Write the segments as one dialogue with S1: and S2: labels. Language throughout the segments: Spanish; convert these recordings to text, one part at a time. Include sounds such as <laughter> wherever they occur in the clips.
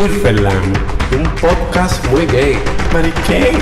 S1: Wifferland, un podcast muy gay. marique.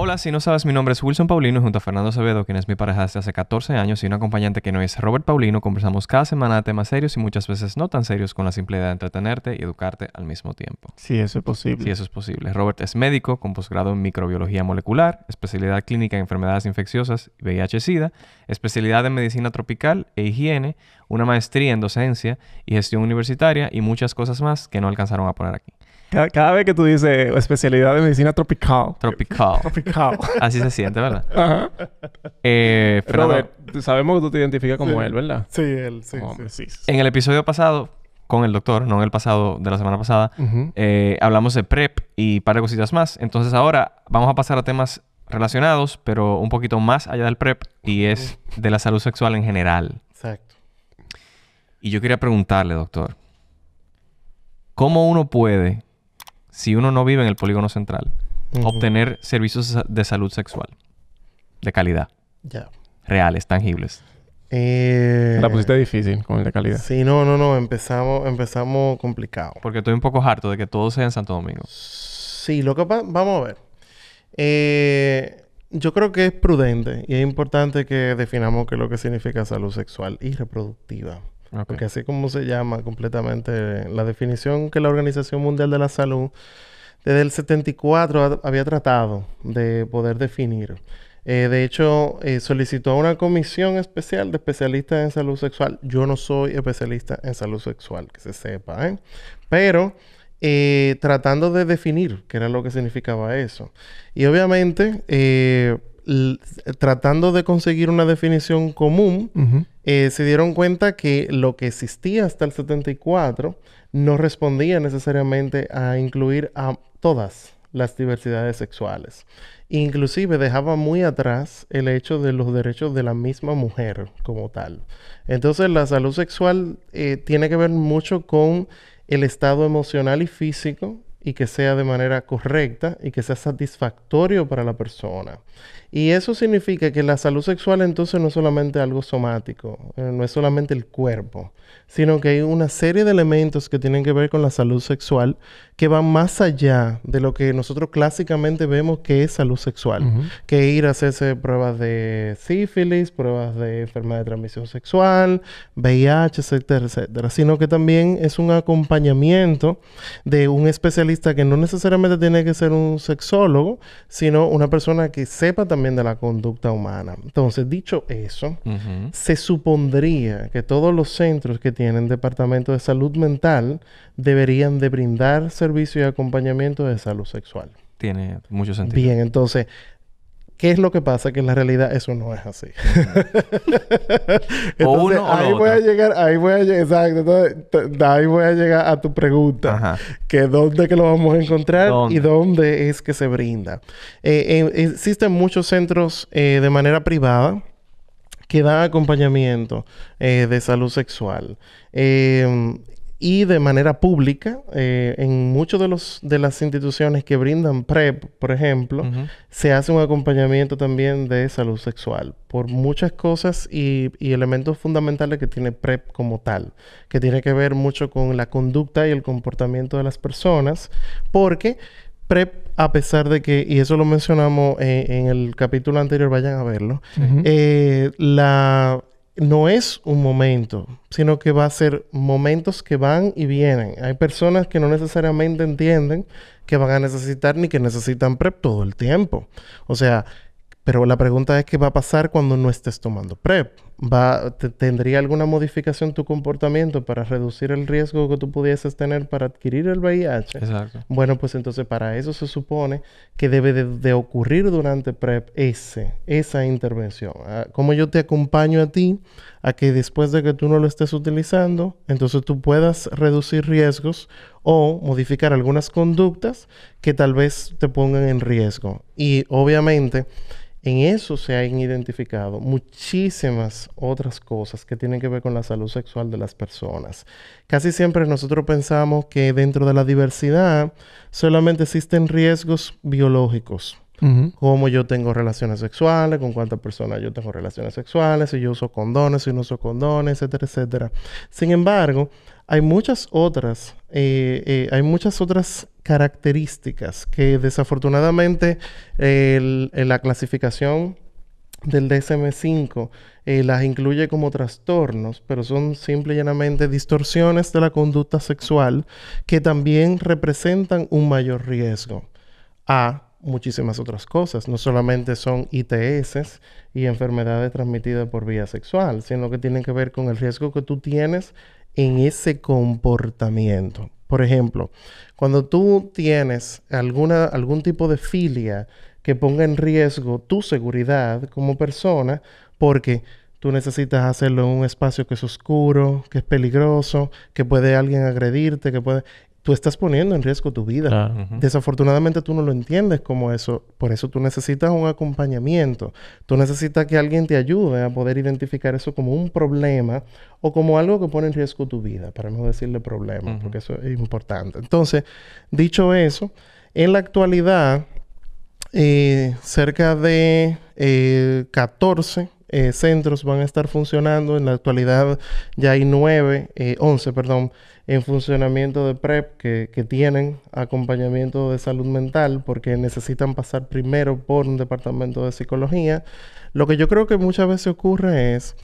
S2: Hola, si no sabes, mi nombre es Wilson Paulino junto a Fernando Acevedo, quien es mi pareja desde hace 14 años y un acompañante que no es Robert Paulino. Conversamos cada semana de temas serios y muchas veces no tan serios con la simple idea de entretenerte y educarte al mismo tiempo.
S1: Si eso es posible. Sí, eso es posible.
S2: Robert es médico con posgrado en microbiología molecular, especialidad clínica en enfermedades infecciosas y VIH-Sida, especialidad en medicina tropical e higiene, una maestría en docencia y gestión universitaria y muchas cosas más que no alcanzaron a poner aquí.
S1: Cada, vez que tú dices especialidad de medicina tropical.
S2: Tropical. tropical. <laughs> Así se siente, ¿verdad? Ajá. Eh,
S1: sabemos que tú te identificas como él, ¿verdad? Sí, él, sí, sí,
S2: En el episodio pasado, con el doctor, no en el pasado de la semana pasada, eh, hablamos de PrEP y par de cositas más. Entonces ahora vamos a pasar a temas relacionados, pero un poquito más allá del PrEP y es de la salud sexual en general. Exacto. Y yo quería preguntarle, doctor, ¿cómo uno puede si uno no vive en el polígono central, obtener servicios de salud sexual de calidad. Ya. Reales, tangibles.
S3: Eh,
S2: la pusiste difícil con el de calidad. Sí, no, no, no. Empezamos, empezamos complicado. Porque estoy un poco harto de que todo sea en Santo Domingo. Sí,
S3: lo que Vamos a ver. Eh, yo creo que es prudente y es importante que definamos qué es lo que significa salud sexual y reproductiva. Porque así como se llama completamente la definición que la Organización Mundial de la Salud desde el 74 había tratado de poder definir. Eh, de hecho, eh, solicitó una comisión especial de especialistas en salud sexual. Yo no soy especialista en salud sexual, que se sepa, ¿eh? Pero eh, tratando de definir qué era lo que significaba eso. Y obviamente tratando de conseguir una definición común, eh, se dieron cuenta que lo que existía hasta el 74 no respondía necesariamente a incluir a todas las diversidades sexuales. Inclusive dejaba muy atrás el hecho de los derechos de la misma mujer como tal. Entonces la salud sexual eh, tiene que ver mucho con el estado emocional y físico y que sea de manera correcta y que sea satisfactorio para la persona. Y eso significa que la salud sexual entonces no es solamente algo somático, eh, no es solamente el cuerpo, sino que hay una serie de elementos que tienen que ver con la salud sexual que van más allá de lo que nosotros clásicamente vemos que es salud sexual, que ir a hacerse pruebas de sífilis, pruebas de enfermedad de transmisión sexual, VIH, etcétera, etcétera, sino que también es un acompañamiento de un especialista que no necesariamente tiene que ser un sexólogo, sino una persona que sepa también de la conducta humana. Entonces, dicho eso, se supondría que todos los centros que tienen departamento de salud mental deberían de brindar servicio y acompañamiento de salud sexual.
S2: Tiene mucho sentido. Bien,
S3: entonces, ¿Qué es lo que pasa? Que en la realidad eso no es así.
S1: <laughs> ahí voy a
S3: llegar, ahí voy a llegar, exacto. ahí voy a llegar a tu pregunta. Que dónde que lo vamos a encontrar y dónde es que se brinda. Eh, eh, existen muchos centros eh, de manera privada que dan acompañamiento de salud sexual. Eh, y de manera pública. Eh, en muchas de, los, de las instituciones que brindan PrEP, por ejemplo, se hace un acompañamiento también de salud sexual por muchas cosas y, elementos fundamentales que tiene PrEP como tal, que tiene que ver mucho con la conducta y el comportamiento de las personas, porque... PrEP, a pesar de que, y eso lo mencionamos eh, en el capítulo anterior, vayan a verlo, eh, la, no es un momento, sino que va a ser momentos que van y vienen. Hay personas que no necesariamente entienden que van a necesitar ni que necesitan PrEP todo el tiempo. O sea, pero la pregunta es qué va a pasar cuando no estés tomando PrEP va, ¿tendría alguna modificación tu comportamiento para reducir el riesgo que tú pudieses tener para adquirir el VIH? Exacto. Bueno, pues entonces para eso se supone que debe de, ocurrir durante PrEP ese, esa intervención. Ah, como yo te acompaño a ti a que después de que tú no lo estés utilizando, entonces tú puedas reducir riesgos o modificar algunas conductas que tal vez te pongan en riesgo. Y obviamente en eso se han identificado muchísimas otras cosas que tienen que ver con la salud sexual de las personas. Casi siempre nosotros pensamos que dentro de la diversidad solamente existen riesgos biológicos. Como yo tengo relaciones sexuales, con cuántas personas yo tengo relaciones sexuales, si yo uso condones, si no uso condones, etcétera, etcétera. Sin embargo, hay muchas otras, eh, eh, hay muchas otras características que desafortunadamente eh, la clasificación del DSM5 las incluye como trastornos, pero son simplemente distorsiones de la conducta sexual que también representan un mayor riesgo a muchísimas otras cosas. No solamente son ITS y enfermedades transmitidas por vía sexual, sino que tienen que ver con el riesgo que tú tienes en ese comportamiento. Por ejemplo, cuando tú tienes alguna, algún tipo de filia que ponga en riesgo tu seguridad como persona, porque tú necesitas hacerlo en un espacio que es oscuro, que es peligroso, que puede alguien agredirte, que puede tú estás poniendo en riesgo tu vida. Desafortunadamente tú no lo entiendes como eso. Por eso tú necesitas un acompañamiento. Tú necesitas que alguien te ayude a poder identificar eso como un problema o como algo que pone en riesgo tu vida, para no decirle problema, porque eso es importante. Entonces, dicho eso, en la actualidad, eh, cerca de 14 eh, eh, centros van a estar funcionando. En la actualidad ya hay nueve, eh, perdón, en funcionamiento de PrEP que, tienen acompañamiento de salud mental porque necesitan pasar primero por un departamento de psicología. Lo que yo creo que muchas veces ocurre es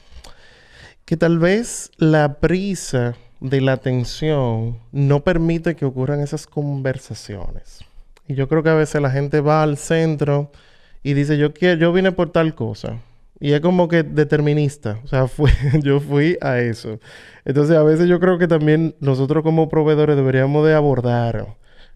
S3: que tal vez la prisa de la atención no permite que ocurran esas conversaciones. Y yo creo que a veces la gente va al centro y dice, yo, yo vine por tal cosa y es como que determinista. O sea, <laughs> fue, yo fui a eso. Entonces, a veces yo creo que también nosotros como proveedores deberíamos de abordar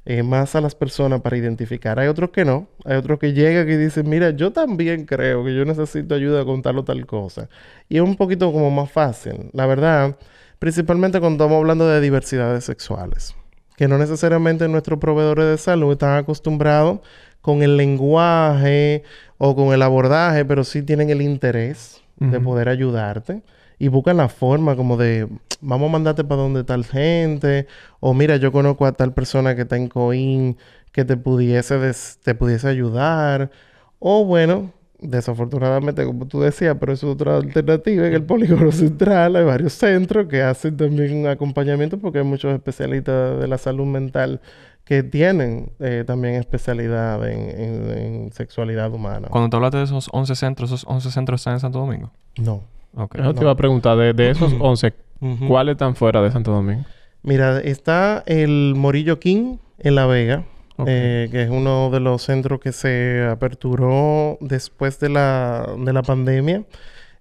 S3: eh, más a las personas para identificar. Hay otros que no. Hay otros que llegan y dicen, mira, yo también creo que yo necesito ayuda a contarlo tal cosa. Y es un poquito como más fácil. La verdad, principalmente cuando estamos hablando de diversidades sexuales. Que no necesariamente nuestros proveedores de salud están acostumbrados con el lenguaje o con el abordaje, pero sí tienen el interés de poder ayudarte y buscan la forma como de vamos a mandarte para donde tal gente o mira yo conozco a tal persona que está en Coin que te pudiese te pudiese ayudar o bueno desafortunadamente, como tú decías, pero es otra alternativa en el polígono central. Hay varios centros que hacen también un acompañamiento porque hay muchos especialistas de la salud mental que tienen eh, también especialidad en, sexualidad humana.
S2: Cuando te hablaste de esos 11 centros, ¿esos 11 centros están en Santo Domingo? No.
S1: Okay. te iba a preguntar, de, esos 11, <clears throat> ¿cuáles están fuera de Santo Domingo?
S3: Mira, está el Morillo King en La Vega. Eh, que es uno de los centros que se aperturó después de la, pandemia.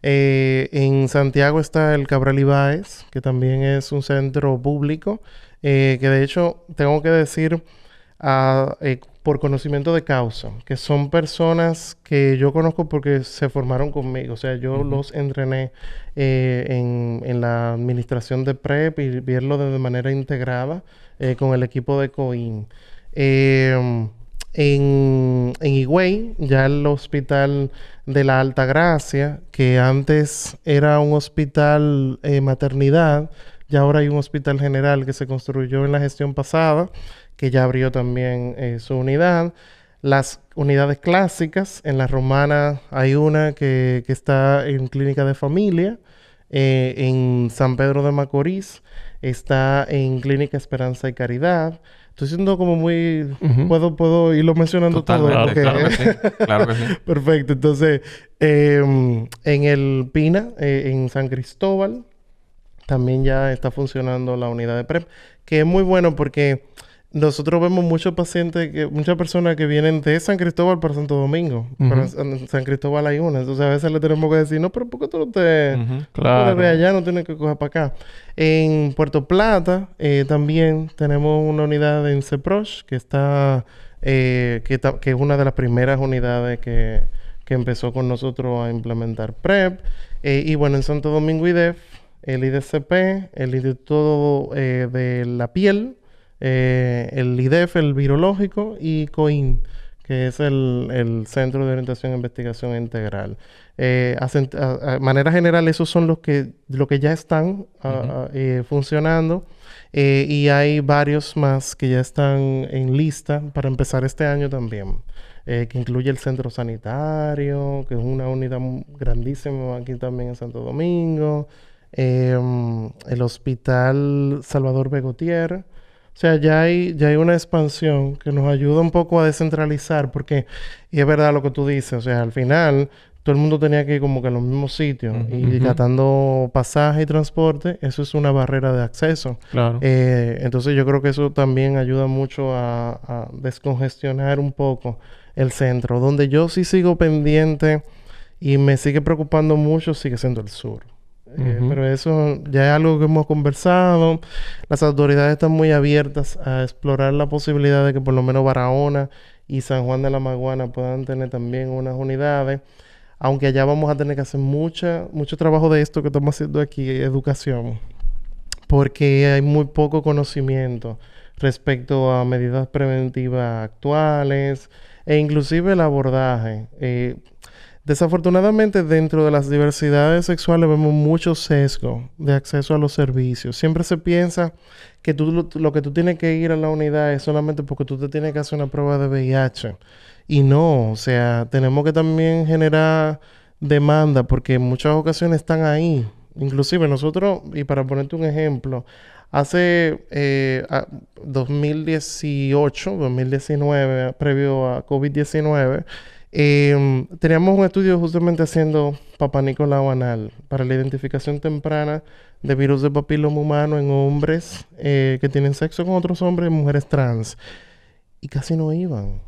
S3: Eh, en Santiago está el Cabral Ibáez, que también es un centro público, eh, que de hecho tengo que decir ah, por conocimiento de causa, que son personas que yo conozco porque se formaron conmigo, o sea, yo los entrené en, la administración de PREP y verlo de, manera integrada con el equipo de COIN. Em, en, Higüey, ya el hospital de la Alta Gracia, que antes era un hospital eh, maternidad, y ahora hay un hospital general que se construyó en la gestión pasada, que ya abrió también eh, su unidad. Las unidades clásicas, en la romana hay una que, está en clínica de familia, eh, en San Pedro de Macorís está en clínica Esperanza y Caridad, Estoy siendo como muy... puedo, puedo irlo mencionando todo. Claro, <laughs> Perfecto. Entonces, em, en el PINA, eh, en San Cristóbal, también ya está funcionando la unidad de PREP, que es muy bueno porque nosotros vemos muchos pacientes, que, muchas personas que vienen de San Cristóbal para Santo Domingo. Pero San Cristóbal hay una. Entonces a veces le tenemos que decir, no, pero ¿por qué tú no te... Uh allá no tienes que coger para acá? En Puerto Plata eh, también tenemos una unidad en CEPROCH que está... Eh, que, es una de las primeras unidades que, que empezó con nosotros a implementar PREP. Eh, y bueno, en Santo Domingo IDEF, el IDCP, el Instituto eh, de la Piel eh, el IDEF, el virológico, y COIN, que es el, Centro de Orientación e Investigación Integral. de eh, manera general, esos son los que, lo que ya están eh, funcionando. y hay varios más que ya están en lista para empezar este año también. que incluye el centro sanitario, que es una unidad grandísima aquí también en Santo Domingo. Em, el hospital Salvador Begotier. O sea, ya hay, ya hay una expansión que nos ayuda un poco a descentralizar, porque, y es verdad lo que tú dices, o sea, al final todo el mundo tenía que ir como que a los mismos sitios y tratando pasaje y transporte, eso es una barrera de acceso. Claro. Eh, entonces yo creo que eso también ayuda mucho a descongestionar un poco el centro. Donde yo sí sigo pendiente y me sigue preocupando mucho, sigue siendo el sur. Eh, pero eso ya es algo que hemos conversado. Las autoridades están muy abiertas a explorar la posibilidad de que por lo menos Barahona y San Juan de la Maguana puedan tener también unas unidades. Aunque allá vamos a tener que hacer mucho trabajo de esto que estamos haciendo aquí, educación. Porque hay muy poco conocimiento respecto a medidas preventivas actuales e inclusive el abordaje. Eh, Desafortunadamente, dentro de las diversidades sexuales vemos mucho sesgo de acceso a los servicios. Siempre se piensa que tú, lo, que tú tienes que ir a la unidad es solamente porque tú te tienes que hacer una prueba de VIH. Y no, o sea, tenemos que también generar demanda porque en muchas ocasiones están ahí. Inclusive nosotros, y para ponerte un ejemplo, hace 2018, eh, 2019, previo a COVID-19, eh, teníamos un estudio justamente haciendo Papá Nicolau anal para la identificación temprana de virus de papiloma humano en hombres eh, que tienen sexo con otros hombres y mujeres trans. Y casi no iban.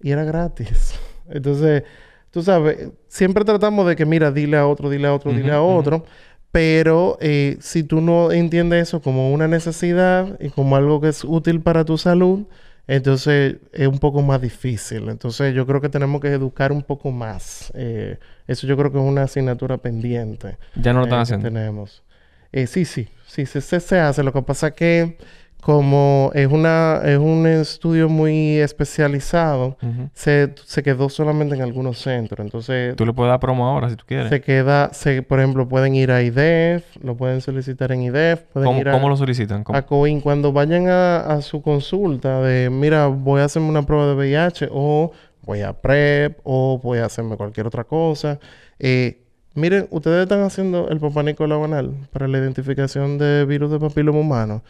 S3: Y era gratis. <laughs> Entonces, tú sabes, siempre tratamos de que, mira, dile a otro, dile a otro, dile a otro. Pero eh, si tú no entiendes eso como una necesidad y como algo que es útil para tu salud, entonces es un poco más difícil. Entonces yo creo que tenemos que educar un poco más. Eh, eso yo creo que es una asignatura pendiente. Ya no lo están eh, haciendo. Tenemos. Eh, sí, sí, sí, se, se hace. Lo que pasa es que como es, una, es un estudio muy especializado, se, quedó solamente en algunos centros. Entonces... Tú le puedes dar promo ahora si tú quieres. Se queda, se, por ejemplo, pueden ir a IDEF, lo pueden solicitar en IDEF. Pueden ¿Cómo, lo solicitan? A COIN. Cuando vayan a, a, su consulta de, mira, voy a hacerme una prueba de VIH o voy a PrEP o voy a hacerme cualquier otra cosa. Eh, miren, ustedes están haciendo el papá Nicolau para la identificación de virus de papiloma humano.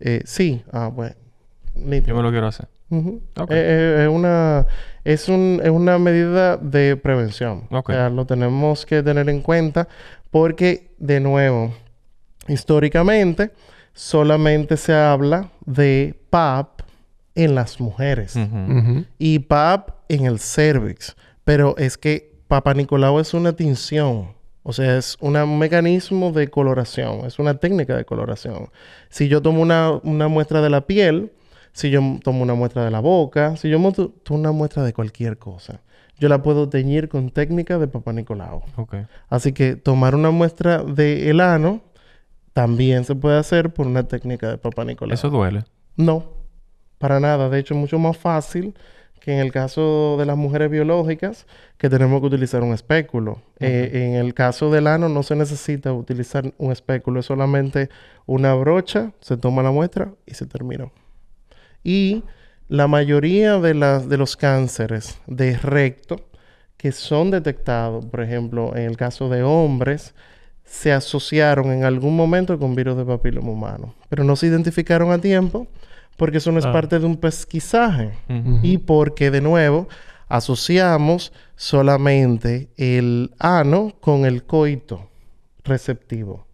S3: Eh, sí, ah, bueno. Yo me lo quiero hacer. Eh, eh, una, es, una medida de prevención. lo tenemos que tener en cuenta porque, de nuevo, históricamente solamente se habla de PAP en las mujeres y PAP en el cervix. Pero es que Papa Nicolau es una tinción. O sea, es un mecanismo de coloración, es una técnica de coloración. Si yo tomo una, muestra de la piel, si yo tomo una muestra de la boca, si yo tomo una muestra de cualquier cosa, yo la puedo teñir con técnica de Papá Nicolau. Así que tomar una muestra de el ano también se puede hacer por una técnica de Papá Nicolau. ¿Eso duele? No, para nada. De hecho, es mucho más fácil que en el caso de las mujeres biológicas, que tenemos que utilizar un espéculo. Eh, en el caso del ano no se necesita utilizar un espéculo, es solamente una brocha, se toma la muestra y se termina. Y la mayoría de, de los cánceres de recto que son detectados, por ejemplo, en el caso de hombres, se asociaron en algún momento con virus de papiloma humano, pero no se identificaron a tiempo porque eso no es ah. parte de un pesquisaje. Y porque, de nuevo, asociamos solamente el ano con el coito receptivo.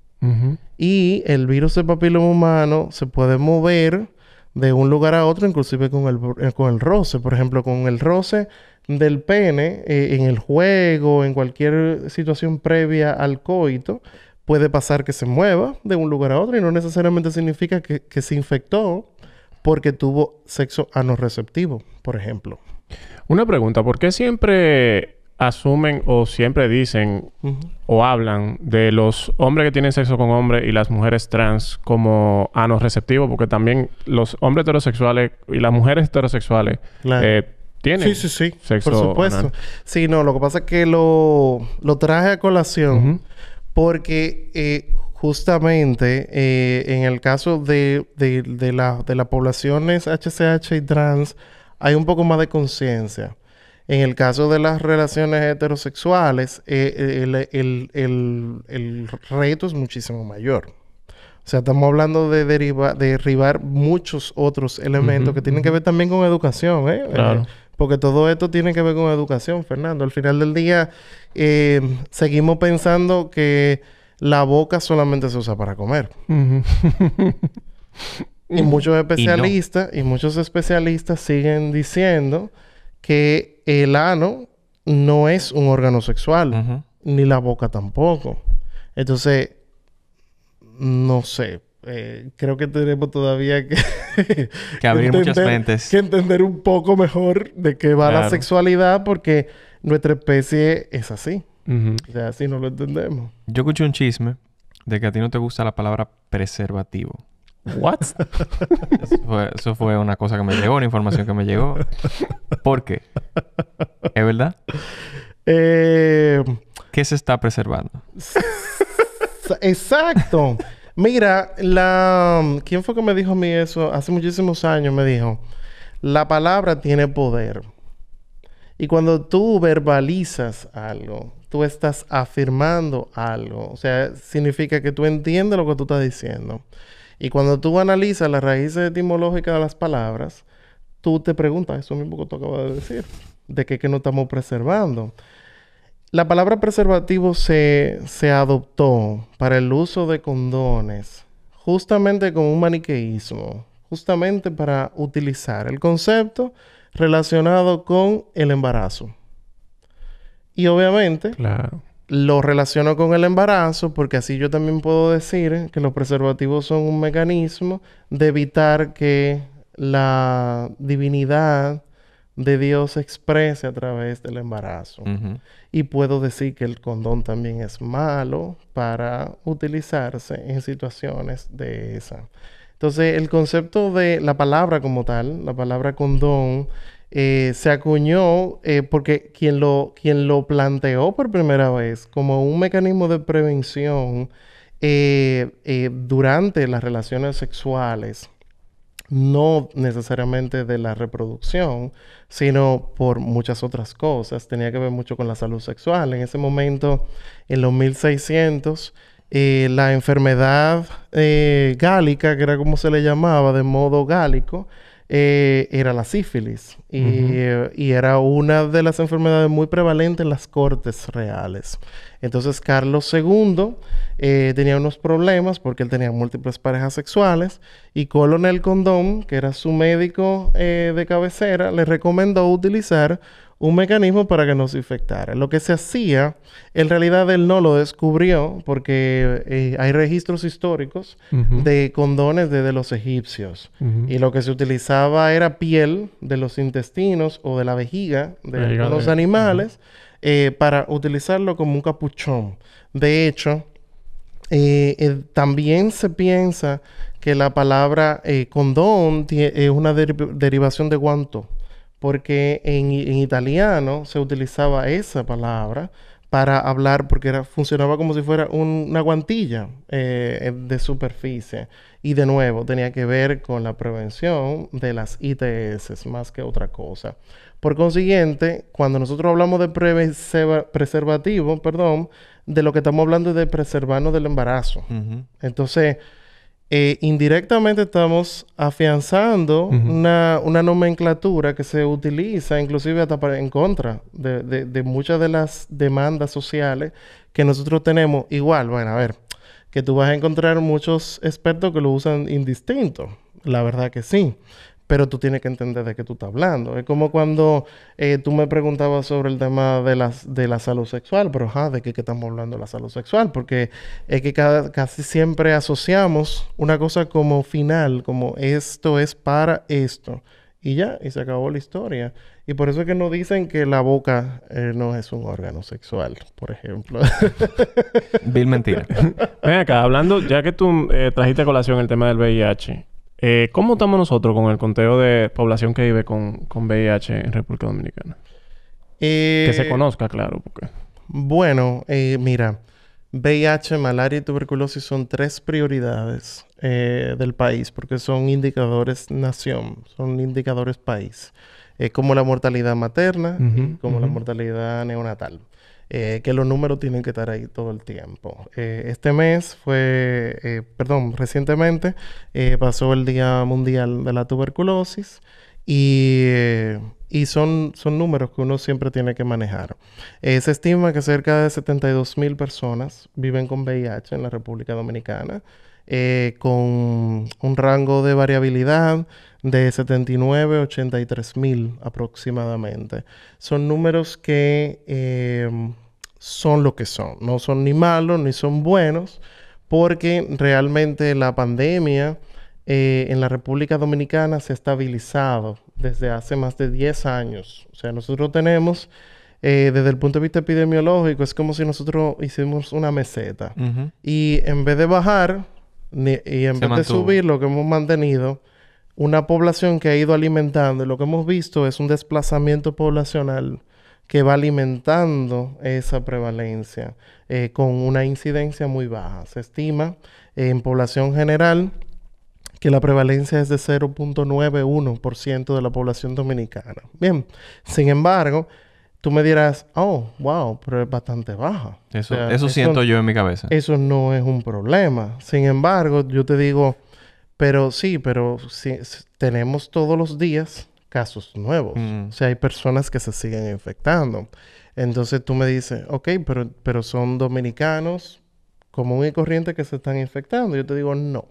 S3: Y el virus de papiloma humano se puede mover de un lugar a otro, inclusive con el, con el roce. Por ejemplo, con el roce del pene eh, en el juego, en cualquier situación previa al coito, puede pasar que se mueva de un lugar a otro y no necesariamente significa que se infectó porque tuvo sexo receptivo, por ejemplo.
S1: Una pregunta, ¿por qué siempre asumen o siempre dicen o hablan de los hombres que tienen sexo con hombres y las mujeres trans como anorreceptivos? Porque también los hombres heterosexuales y las mujeres heterosexuales eh, tienen sí, sí, sí. Por supuesto. Anal.
S3: Sí, no, lo que pasa es que lo, lo traje a colación porque eh, justamente eh, en el caso de, las poblaciones HCH y trans, hay un poco más de conciencia. En el caso de las relaciones heterosexuales, eh, eh, el, reto es muchísimo mayor. O sea, estamos hablando de derivar derribar muchos otros elementos que tienen que ver también con educación. porque todo esto tiene que ver con educación, Fernando. Al final del día, seguimos pensando que la boca solamente se usa para comer. <laughs> y muchos especialistas y, muchos especialistas siguen diciendo que el ano no es un órgano sexual, ni la boca tampoco. Entonces, no sé. Eh, creo que tenemos todavía
S4: que... <laughs> que
S3: entender, Que entender un poco mejor de qué va la sexualidad porque nuestra especie es así. O sea, así no lo entendemos.
S2: Yo escuché un chisme de que a ti no te gusta la palabra preservativo. ¿What? eso, fue, una cosa que me llegó, una información que me llegó. ¿Por qué? ¿Es verdad? Eh... ¿Qué se está preservando?
S3: Exacto. Mira, la... ¿quién fue que me dijo a mí eso? Hace muchísimos años me dijo, la palabra tiene poder. Y cuando tú verbalizas algo, tú estás afirmando algo. O sea, significa que tú entiendes lo que tú estás diciendo. Y cuando tú analizas las raíces etimológicas de las palabras, tú te preguntas eso mismo que tú acabas de decir, de qué que no estamos preservando. La palabra preservativo se, se adoptó para el uso de condones, justamente como un maniqueísmo, justamente para utilizar el concepto relacionado con el embarazo. Y obviamente lo relaciono con el embarazo porque así yo también puedo decir que los preservativos son un mecanismo de evitar que la divinidad de Dios se exprese a través del embarazo. Y puedo decir que el condón también es malo para utilizarse en situaciones de esa. Entonces, el concepto de la palabra como tal, la palabra condón, eh, se acuñó eh, porque quien lo, quien lo planteó por primera vez como un mecanismo de prevención eh, durante las relaciones sexuales, no necesariamente de la reproducción, sino por muchas otras cosas. Tenía que ver mucho con la salud sexual. En ese momento, en los 1600, la enfermedad gálica, que era como se le llamaba de modo gálico, eh, era la sífilis y, era una de las enfermedades muy prevalentes en las cortes reales. Entonces Carlos II eh, tenía unos problemas porque él tenía múltiples parejas sexuales y Colonel Condón, que era su médico eh, de cabecera, le recomendó utilizar un mecanismo para que nos infectara. Lo que se hacía, en realidad él no lo descubrió porque eh, hay registros históricos de condones desde los egipcios. Y lo que se utilizaba era piel de los intestinos o de la vejiga de, los animales eh, para utilizarlo como un capuchón. De hecho, eh, también se piensa que la palabra condón es una derivación de guanto porque en, italiano se utilizaba esa palabra para hablar porque era, funcionaba como si fuera una guantilla eh, de superficie. Y de nuevo, tenía que ver con la prevención de las ITS más que otra cosa. Por consiguiente, cuando nosotros hablamos de preservativo, perdón, de lo que estamos hablando es de preservarnos del embarazo. Entonces, eh, indirectamente estamos afianzando una, nomenclatura que se utiliza inclusive hasta para, en contra de, de, muchas de las demandas sociales que nosotros tenemos. Igual, bueno, a ver, que tú vas a encontrar muchos expertos que lo usan indistinto. La verdad que sí pero tú tienes que entender de qué tú estás hablando. Es como cuando eh, tú me preguntabas sobre el tema de, las, de la salud sexual, pero ajá, ¿de qué, estamos hablando de la salud sexual? Porque es que cada, casi siempre asociamos una cosa como final, como esto es para esto. Y ya, y se acabó la historia. Y por eso es que nos dicen que la boca eh, no es un órgano sexual, por ejemplo.
S1: Bill mentira. <laughs> Ven acá, hablando, ya que tú eh, trajiste a colación el tema del VIH, eh, ¿Cómo estamos nosotros con el conteo de población que vive con, VIH en República Dominicana? que se eh, conozca, claro. Bueno, eh, mira,
S3: VIH, malaria y tuberculosis son tres prioridades eh, del país porque son indicadores nación, son indicadores país. Es como la mortalidad materna como la mortalidad neonatal. Eh, que los números tienen que estar ahí todo el tiempo. Eh, este mes fue, eh, perdón, recientemente pasó el Día Mundial de la Tuberculosis y, son, son números que uno siempre tiene que manejar. se estima que cerca de 72 mil personas viven con VIH en la República Dominicana. Eh, con un rango de variabilidad de 79 a 83 mil aproximadamente. Son números que eh, son lo que son, no son ni malos ni son buenos, porque realmente la pandemia eh, en la República Dominicana se ha estabilizado desde hace más de 10 años. O sea, nosotros tenemos... desde el punto de vista epidemiológico, es como si nosotros hicimos una meseta. Y en vez de bajar, y en vez de subir, lo que hemos mantenido, una población que ha ido alimentando, y lo que hemos visto es un desplazamiento poblacional que va alimentando esa prevalencia eh, con una incidencia muy baja. Se estima en población general que la prevalencia es de 0.91% de la población dominicana. Bien, sin embargo, tú me dirás, oh, wow, pero es bastante baja. Eso,
S2: eso siento yo en mi cabeza.
S3: Eso no es un problema. Sin embargo, yo te digo, pero sí, pero si, tenemos todos los días casos nuevos. O sea, hay personas que se siguen infectando. Entonces tú me dices, ok, pero, pero son dominicanos común y corriente que se están infectando. Yo te digo, no.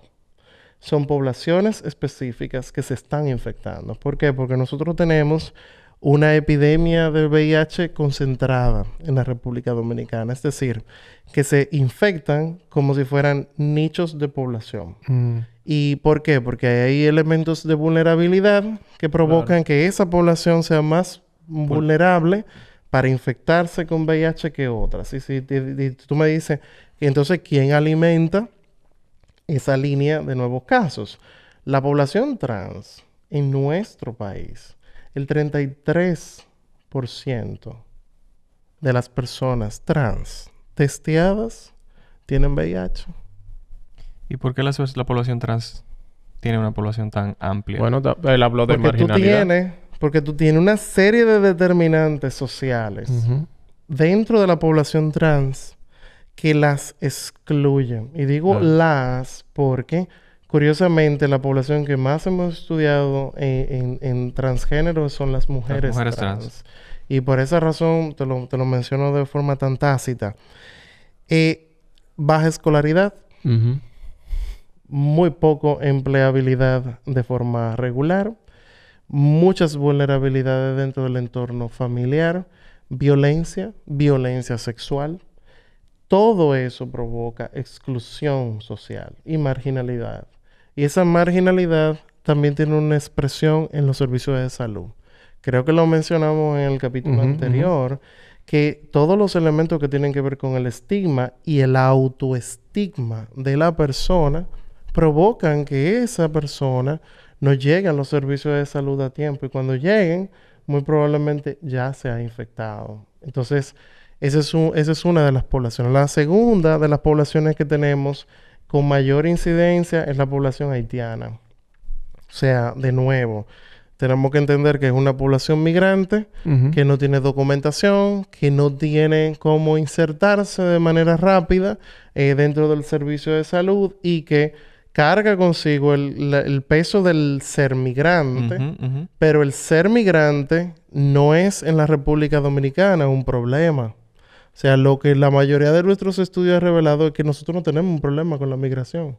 S3: Son poblaciones específicas que se están infectando. ¿Por qué? Porque nosotros tenemos una epidemia de VIH concentrada en la República Dominicana, es decir, que se infectan como si fueran nichos de población. Mm. ¿Y por qué? Porque hay elementos de vulnerabilidad que provocan que esa población sea más vulnerable para infectarse con VIH que otras. Y si tú me dices, entonces, ¿quién alimenta esa línea de nuevos casos? La población trans en nuestro país el 33% de las personas trans testeadas tienen VIH.
S2: ¿Y por qué la, población trans tiene una población tan amplia? Bueno, él eh, habló de porque Tú tienes,
S3: porque tú tienes una serie de determinantes sociales dentro de la población trans que las excluyen. Y digo las porque Curiosamente, la población que más hemos estudiado eh, en, transgénero son las mujeres, trans. Y por esa razón te lo, te menciono de forma tan tácita. Eh, baja escolaridad, muy poco empleabilidad de forma regular, muchas vulnerabilidades dentro del entorno familiar, violencia, violencia sexual. Todo eso provoca exclusión social y marginalidad. Y esa marginalidad también tiene una expresión en los servicios de salud. Creo que lo mencionamos en el capítulo anterior, que todos los elementos que tienen que ver con el estigma y el autoestigma de la persona provocan que esa persona no llegue a los servicios de salud a tiempo y cuando lleguen, muy probablemente ya se ha infectado. Entonces, esa es una de las poblaciones. La segunda de las poblaciones que tenemos con mayor incidencia es la población haitiana. O sea, de nuevo, tenemos que entender que es una población migrante, que no tiene documentación, que no tiene cómo insertarse de manera rápida eh, dentro del servicio de salud y que carga consigo el, peso del ser migrante, pero el ser migrante no es en la República Dominicana un problema. O sea, lo que la mayoría de nuestros estudios ha revelado es que nosotros no tenemos un problema con la migración.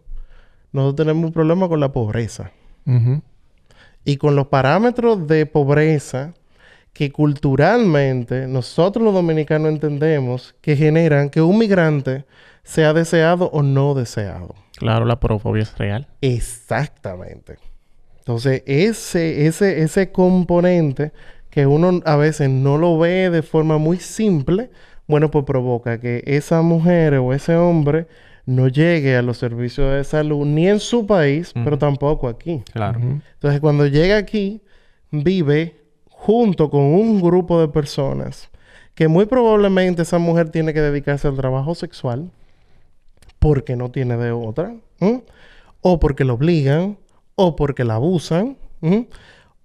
S3: Nosotros tenemos un problema con la pobreza. Y con los parámetros de pobreza que culturalmente nosotros los dominicanos entendemos que generan que un migrante sea deseado o no deseado.
S1: Claro, la porofobia es real. Exactamente.
S3: Entonces, ese, ese, ese componente que uno a veces no lo ve de forma muy simple, bueno, pues provoca que esa mujer o ese hombre no llegue a los servicios de salud ni en su país, pero tampoco aquí. Claro. Entonces, cuando llega aquí, vive junto con un grupo de personas que muy probablemente esa mujer tiene que dedicarse al trabajo sexual porque no tiene de otra, o porque la obligan, o porque la abusan,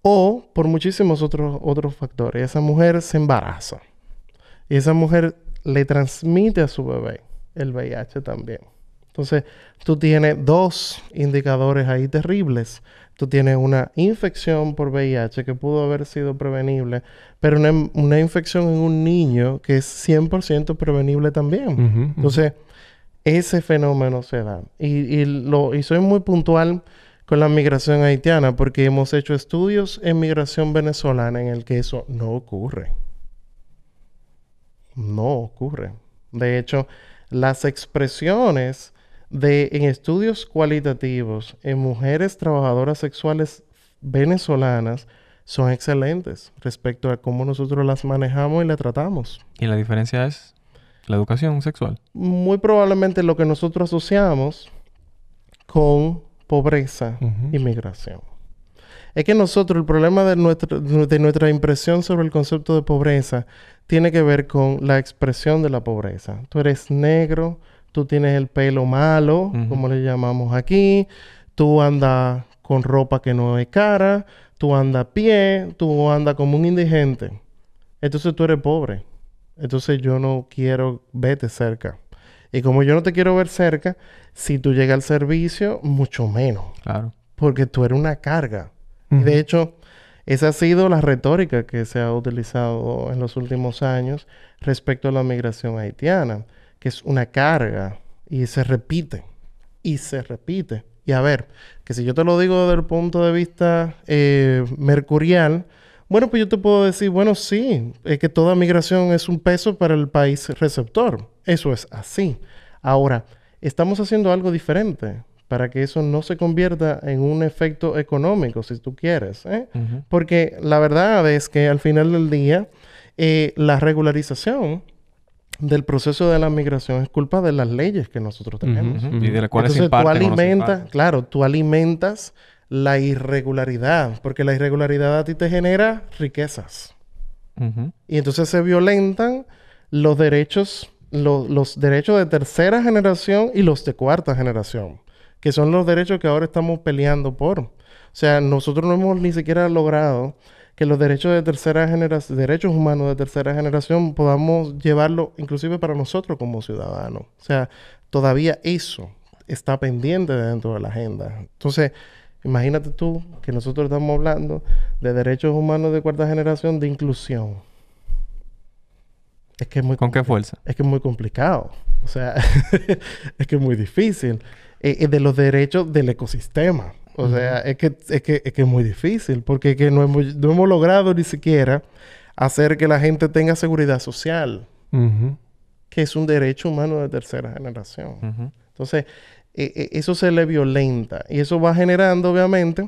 S3: o por muchísimos otros, otros factores. Esa mujer se embaraza. Y esa mujer le transmite a su bebé el VIH también. Entonces, tú tienes dos indicadores ahí terribles. Tú tienes una infección por VIH que pudo haber sido prevenible, pero una, infección en un niño que es 100% prevenible también. Entonces, ese fenómeno se da. Y, lo, y soy muy puntual con la migración haitiana porque hemos hecho estudios en migración venezolana en el que eso no ocurre no ocurre. De hecho, las expresiones de en estudios cualitativos en mujeres trabajadoras sexuales venezolanas son excelentes respecto a cómo nosotros las manejamos y las tratamos.
S2: ¿Y la diferencia es la educación sexual?
S3: Muy probablemente lo que nosotros asociamos con pobreza y migración. Es que nosotros, el problema de, nuestra... de nuestra impresión sobre el concepto de pobreza tiene que ver con la expresión de la pobreza. Tú eres negro, tú tienes el pelo malo, como le llamamos aquí, tú andas con ropa que no es cara, tú andas a pie, tú andas como un indigente. Entonces tú eres pobre. Entonces yo no quiero verte cerca. Y como yo no te quiero ver cerca, si tú llegas al servicio, mucho menos. Claro. Porque tú eres una carga. De hecho, esa ha sido la retórica que se ha utilizado en los últimos años respecto a la migración haitiana, que es una carga y se repite, y se repite. Y a ver, que si yo te lo digo desde el punto de vista eh, mercurial, bueno, pues yo te puedo decir, bueno, sí, que toda migración es un peso para el país receptor. Eso es así. Ahora, estamos haciendo algo diferente para que eso no se convierta en un efecto económico, si tú quieres. ¿eh? Porque la verdad es que al final del día, eh, la regularización del proceso de la migración es culpa de las leyes que nosotros
S4: tenemos. Y de las cuales se tú alimentas,
S3: claro, tú alimentas la irregularidad, porque la irregularidad a ti te genera riquezas. Y entonces se violentan los derechos, los derechos de tercera generación y los de cuarta generación que son los derechos que ahora estamos peleando por. O sea, nosotros no hemos ni siquiera logrado que los derechos de tercera generación, derechos humanos de tercera generación, podamos llevarlo inclusive para nosotros como ciudadanos. O sea, todavía eso está pendiente dentro de la agenda. Entonces, imagínate tú que nosotros estamos hablando de derechos humanos de cuarta generación de inclusión. Es que es muy ¿Con qué fuerza? Es que es muy complicado. O sea, <laughs> es que es muy difícil. Eh, eh, de los derechos del ecosistema. O sea, es que, es, muy difícil porque no hemos, logrado ni siquiera hacer que la gente tenga seguridad social, que es un derecho humano de tercera generación. Entonces, e, e, eso se le violenta y eso va generando, obviamente,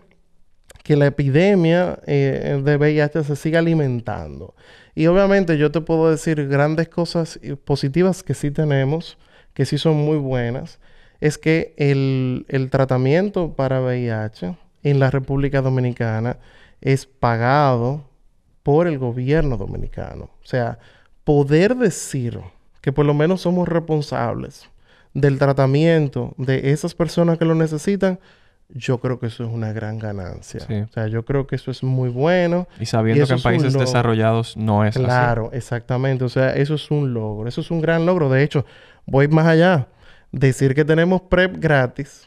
S3: que la epidemia eh, de VIH se siga alimentando. Y obviamente yo te puedo decir grandes cosas positivas que sí tenemos, que sí son muy buenas, es que el, tratamiento para VIH en la República Dominicana es pagado por el gobierno dominicano. O sea, poder decir que por lo menos somos responsables del tratamiento de esas personas que lo necesitan, yo creo que eso es una gran ganancia. O sea, yo creo que eso es muy bueno. Y sabiendo que en países desarrollados no es así. Claro, exactamente. O sea, eso es un logro. Eso es un gran logro. De hecho, voy más allá decir que tenemos PrEP gratis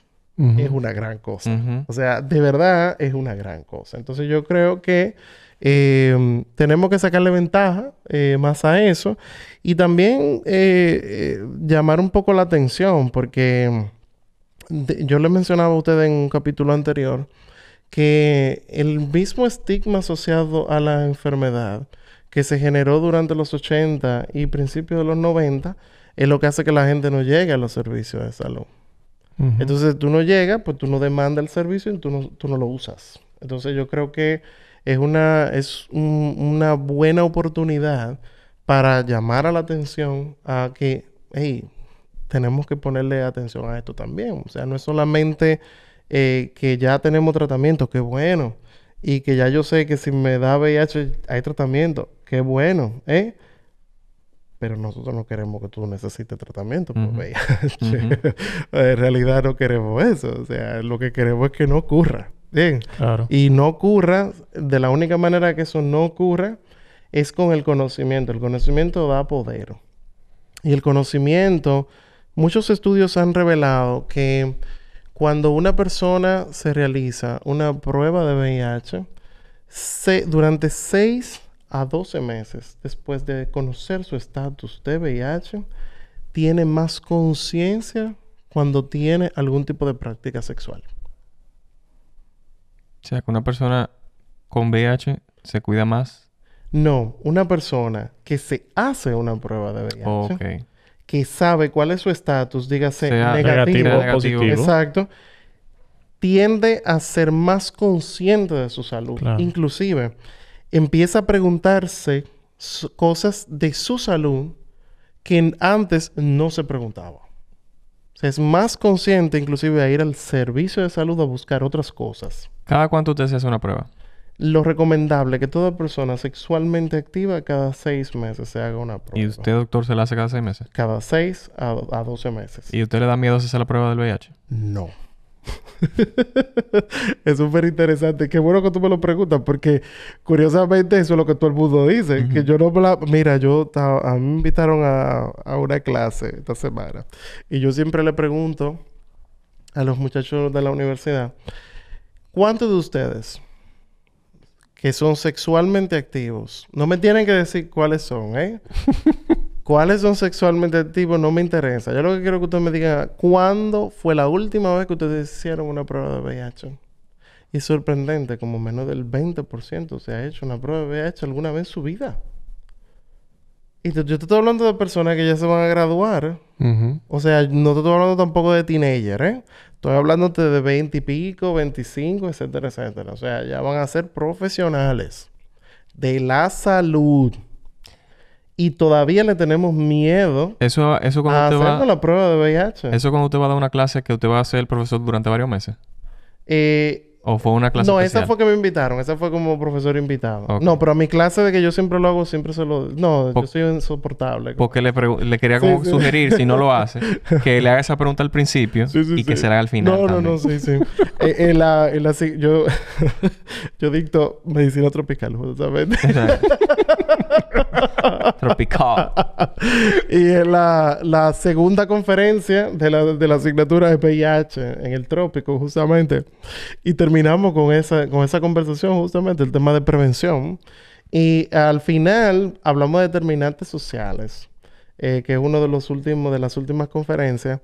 S3: es una gran cosa. O sea, de verdad es una gran cosa. Entonces yo creo que eh, tenemos que sacarle ventaja eh, más a eso y también eh, llamar un poco la atención porque yo le mencionaba a usted en un capítulo anterior que el mismo estigma asociado a la enfermedad que se generó durante los 80 y principios de los 90 es lo que hace que la gente no llegue a los servicios de salud. Entonces, tú no llegas, pues tú no demandas el servicio y tú no, tú no lo usas. Entonces, yo creo que es una, es una buena oportunidad para llamar a la atención a que, hey, tenemos que ponerle atención a esto también. O sea, no es solamente eh, que ya tenemos tratamiento, qué bueno, y que ya yo sé que si me da VIH hay tratamiento, qué bueno, ¿eh? pero nosotros no queremos que tú necesites tratamiento por VIH. <laughs> en realidad no queremos eso. O sea, lo que queremos es que no ocurra. Bien. Y no ocurra, de la única manera que eso no ocurra es con el conocimiento. El conocimiento da poder. Y el conocimiento, muchos estudios han revelado que cuando una persona se realiza una prueba de VIH, se, durante seis a 12 meses después de conocer su estatus de VIH tiene más conciencia cuando tiene algún tipo de práctica sexual.
S2: O sea, que una persona con VIH se cuida más.
S3: No, una persona que se hace una prueba de VIH, que sabe cuál es su estatus, dígase negativo, o positivo, exacto, tiende a ser más consciente de su salud. Inclusive, empieza a preguntarse cosas de su salud que antes no se preguntaba. O es más consciente inclusive a ir al servicio de salud a buscar otras cosas.
S2: ¿Cada cuánto usted se hace una prueba?
S3: Lo recomendable que toda persona sexualmente activa cada seis meses se haga una
S2: prueba. ¿Y usted, doctor, se la hace cada seis meses? Cada
S3: seis a, doce meses.
S2: ¿Y usted le da miedo hacerse la prueba del VIH? No.
S3: <laughs> es súper interesante. Qué bueno que tú me lo preguntas, porque curiosamente eso es lo que todo el mundo dice. Que yo no Mira, yo a mí me invitaron a, a una clase esta semana. Y yo siempre le pregunto a los muchachos de la universidad: ¿cuántos de ustedes que son sexualmente activos? No me tienen que decir cuáles son, ¿eh? <laughs> cuáles son sexualmente activos no me interesa. Yo lo que quiero que ustedes me digan ¿cuándo fue la última vez que ustedes hicieron una prueba de VIH? Y es sorprendente, como menos del 20% se ha hecho una prueba de VIH alguna vez en su vida. Y yo te estoy hablando de personas que ya se van a graduar. O sea, no te estoy hablando tampoco de teenager, ¿eh? Estoy hablándote de 20 y pico, 25, etcétera, etcétera. O sea, ya van a ser profesionales de la salud y todavía le tenemos miedo
S2: eso, eso cuando a va,
S3: la prueba de VIH.
S2: Eso cuando usted va a dar una clase que usted va a ser el profesor durante varios meses. Eh, ¿O fue una clase No, esa fue
S3: que me invitaron. Esa fue como profesor invitado. No, pero a mi clase de que yo siempre lo hago, siempre se lo...
S2: No, yo soy insoportable. Porque le, quería como sugerir, si no lo <laughs> hace, que le haga esa pregunta al principio y que se haga al final No, no, no.
S3: Sí, sí. Eh, eh, la, eh, la, yo, <laughs> yo dicto medicina tropical, justamente. <laughs>
S2: tropical.
S3: y en la, la segunda conferencia de la, de la asignatura de PIH en el trópico, justamente. Y terminamos con esa, con esa conversación justamente, el tema de prevención. Y al final hablamos de determinantes sociales, eh, que es uno de los últimos, de las últimas conferencias.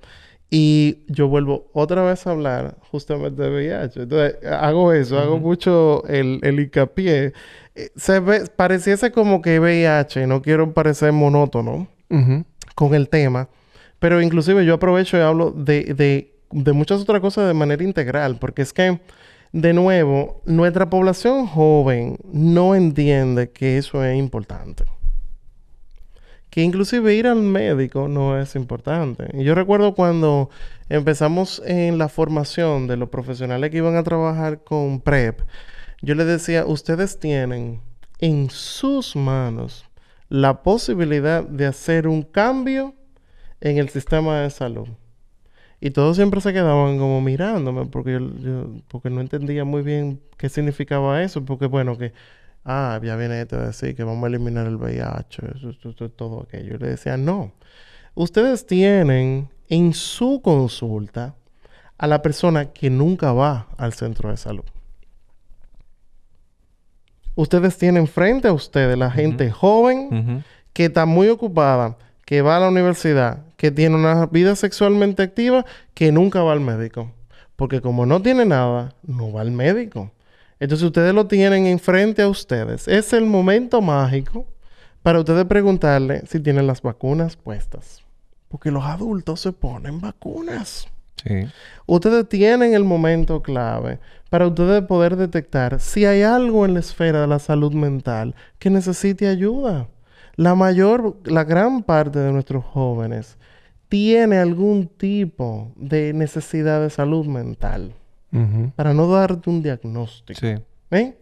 S3: Y yo vuelvo otra vez a hablar justamente de VIH. Entonces, hago eso, hago mucho el, el hincapié. Eh, se ve, pareciese como que VIH, no quiero parecer monótono con el tema, pero inclusive yo aprovecho y hablo de, de muchas otras cosas de manera integral, porque es que de nuevo, nuestra población joven no entiende que eso es importante. Que inclusive ir al médico no es importante. yo recuerdo cuando empezamos en la formación de los profesionales que iban a trabajar con PrEP, yo les decía, ustedes tienen en sus manos la posibilidad de hacer un cambio en el sistema de salud. Y todos siempre se quedaban como mirándome porque yo, porque no entendía muy bien qué significaba eso, porque bueno, que ah, ya viene esto a decir que vamos a eliminar el VIH, eso, todo aquello. yo le decía, "No. Ustedes tienen en su consulta a la persona que nunca va al centro de salud. Ustedes tienen frente a ustedes la gente joven que está muy ocupada, que va a la universidad, que tiene una vida sexualmente activa que nunca va al médico. Porque como no tiene nada, no va al médico. Entonces ustedes lo tienen enfrente a ustedes. Es el momento mágico para ustedes preguntarle si tienen las vacunas puestas. Porque los adultos se ponen vacunas. Ustedes tienen el momento clave para ustedes poder detectar si hay algo en la esfera de la salud mental que necesite ayuda. La mayor, la gran parte de nuestros jóvenes tiene algún tipo de necesidad de salud mental. Para no darte un diagnóstico. ¿eh?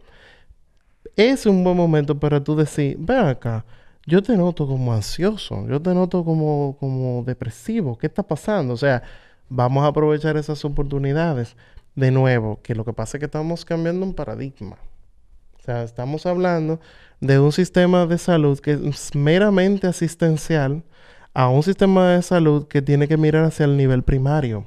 S3: Es un buen momento para tú decir, ven acá, yo te noto como ansioso, yo te noto como, como depresivo, ¿qué está pasando? O sea, vamos a aprovechar esas oportunidades. De nuevo, que lo que pasa es que estamos cambiando un paradigma. O sea, estamos hablando de un sistema de salud que es meramente asistencial, a un sistema de salud que tiene que mirar hacia el nivel primario,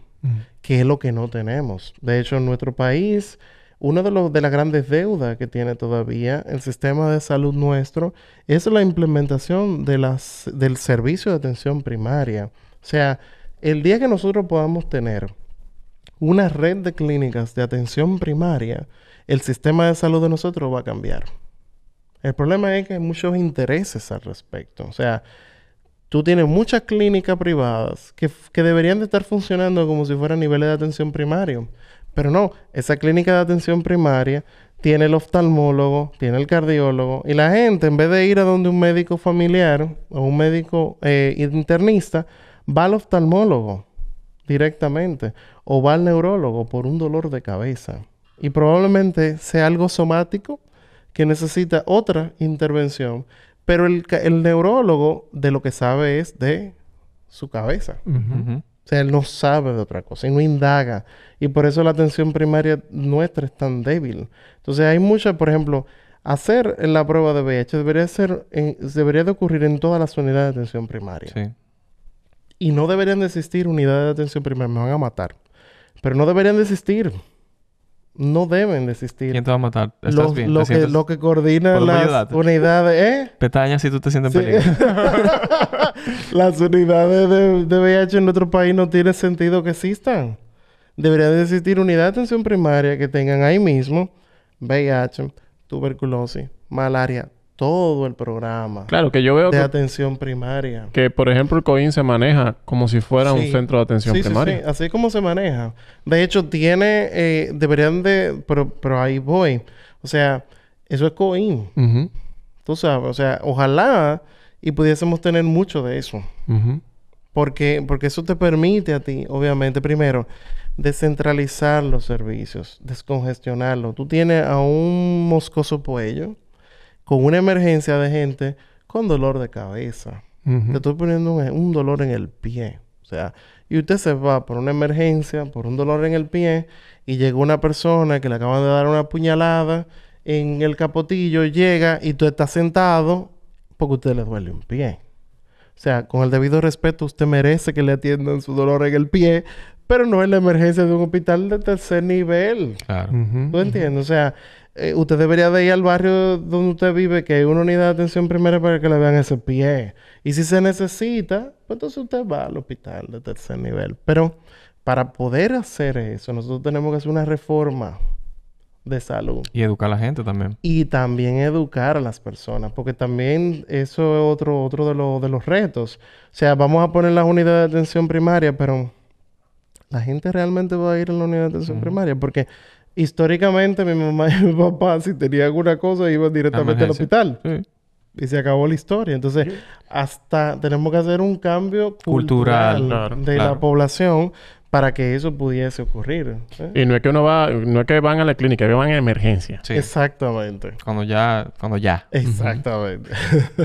S3: que es lo que no tenemos. De hecho, en nuestro país, una de, las grandes deudas que tiene todavía el sistema de salud nuestro es la implementación del servicio de atención primaria. O sea, el día que nosotros podamos tener una red de clínicas de atención primaria, el sistema de salud de nosotros va a cambiar. El problema es que hay muchos intereses al respecto. O sea, tú tienes muchas clínicas privadas que, deberían de estar funcionando como si fueran niveles de atención primaria. Pero no, esa clínica de atención primaria tiene el oftalmólogo, tiene el cardiólogo, y la gente, en vez de ir a donde un médico familiar o un médico eh, internista, va al oftalmólogo directamente o va al neurólogo por un dolor de cabeza. Y probablemente sea algo somático que necesita otra intervención pero el, neurólogo de lo que sabe es de su cabeza. O sea, él no sabe de otra cosa y no indaga. Y por eso la atención primaria nuestra es tan débil. Entonces hay muchas, por ejemplo, hacer la prueba de VIH debería, ser debería de ocurrir en todas las unidades de atención primaria. Sí. Y no deberían desistir existir unidades de atención primaria, me van a matar. Pero no deberían desistir. existir no deben de existir. ¿Quién te va a
S2: matar? ¿Estás lo, Lo,
S3: que, coordina las unidades... ¿Eh?
S2: <laughs> Petaña, si tú te sientes en peligro.
S3: <laughs> las unidades de, de, VIH en nuestro país no tiene sentido que existan. Debería de existir unidad de atención primaria que tengan ahí mismo VIH, tuberculosis, malaria, todo el programa. Claro, que yo veo de atención primaria.
S1: Que por ejemplo el COIN se maneja como si fuera un centro de atención primaria. Sí,
S3: sí, así como se maneja. De hecho, tiene, eh, deberían de, pero, ahí voy. O sea, eso es COIN. Tú sabes, o sea, ojalá y pudiésemos tener mucho de eso. porque, porque eso te permite a ti, obviamente, primero, descentralizar los servicios, descongestionarlo. Tú tienes a un moscoso pollo con una emergencia de gente con dolor de cabeza. Te estoy poniendo e-, un, dolor en el pie. O sea, y usted se va por una emergencia, por un dolor en el pie, y llega una persona que le acaban de dar una puñalada en el capotillo, llega y tú estás sentado porque a usted le duele un pie. O sea, con el debido respeto, usted merece que le atiendan su dolor en el pie, pero no es la emergencia de un hospital de tercer nivel. Claro. ¿Tú entiendes? O sea, eh, usted debería de ir al barrio donde usted vive, que hay una unidad de atención primaria para que le vean ese pie. Y si se necesita, pues entonces usted va al hospital de tercer nivel. Pero para poder hacer eso, nosotros tenemos que hacer una reforma de salud.
S2: Y educar a la gente también.
S3: Y también educar a las personas, porque también eso es otro, otro de, de los retos. O sea, vamos a poner las unidades de atención primaria, pero la gente realmente va a ir a la unidad de atención primaria, porque históricamente mi mamá <laughs> y mi papá, si tenía alguna cosa, iban directamente al hospital. Y se acabó la historia. Entonces, hasta tenemos que hacer un cambio cultural, de la población para que eso pudiese ocurrir. ¿eh?
S1: Y no es que uno va, no es que van a la clínica, que van a emergencia. Exactamente. Cuando ya, cuando ya.
S3: Exactamente.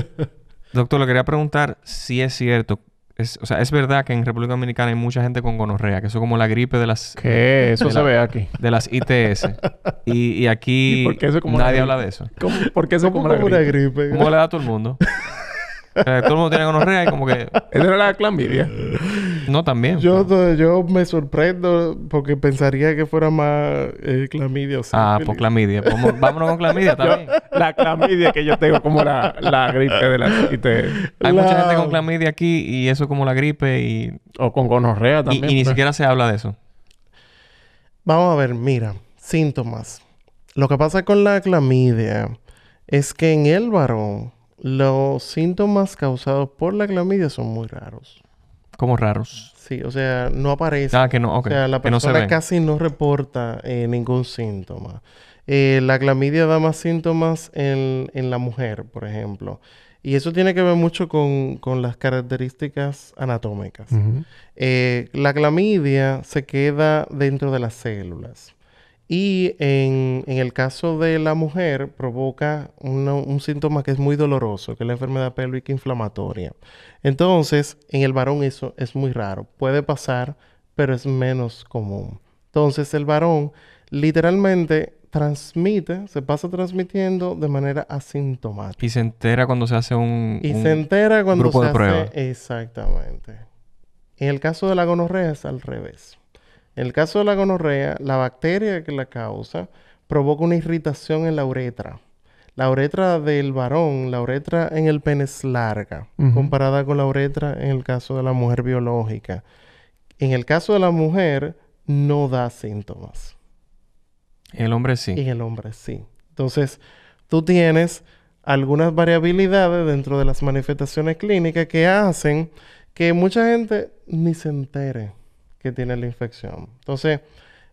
S2: <laughs> Doctor, le quería preguntar si es cierto es, o sea, es verdad que en República Dominicana hay mucha gente con gonorrea, que eso como la gripe de las... ¿Qué? Eso se ve aquí. De las ITS. <laughs> y, y aquí como nadie habla de eso.
S1: porque ¿Por qué eso como, la gripe? gripe? le da a todo el mundo? <laughs>
S2: todo el mundo tiene gonorrea y como que... Esa era la clamidia. No, también. Yo,
S3: me sorprendo porque pensaría que fuera más eh, clamidia o sea,
S2: Ah, por pues clamidia.
S1: vámonos con clamidia también. la clamidia que yo tengo como la, gripe de la... Hay mucha gente con
S2: clamidia aquí y eso como la gripe y... O con gonorrea también. Y, ni pues. siquiera se habla de eso.
S3: Vamos a ver, mira. Síntomas. Lo que pasa con la clamidia es que en el varón los síntomas causados por la clamidia son muy raros.
S2: ¿Cómo raros?
S3: Sí, o sea, no aparece.
S2: Ah, que no, O sea, la persona
S3: casi no reporta eh, ningún síntoma. Eh, la clamidia da más síntomas en, en, la mujer, por ejemplo. Y eso tiene que ver mucho con, con las características anatómicas. Eh, la clamidia se queda dentro de las células. Y en, el caso de la mujer provoca un síntoma que es muy doloroso, que es la enfermedad pélvica inflamatoria. Entonces, en el varón eso es muy raro. Puede pasar, pero es menos común. Entonces, el varón literalmente transmite, se pasa transmitiendo de manera asintomática.
S2: Y se entera cuando se hace un, y se entera cuando se hace...
S3: Exactamente. En el caso de la gonorrea es al revés. En el caso de la gonorrea, la bacteria que la causa provoca una irritación en la uretra. La uretra del varón, la uretra en el pene es larga, comparada con la uretra en el caso de la mujer biológica. En el caso de la mujer, no da síntomas.
S2: El hombre sí. En
S3: el hombre sí. Entonces, tú tienes algunas variabilidades dentro de las manifestaciones clínicas que hacen que mucha gente ni se entere tiene la infección. Entonces,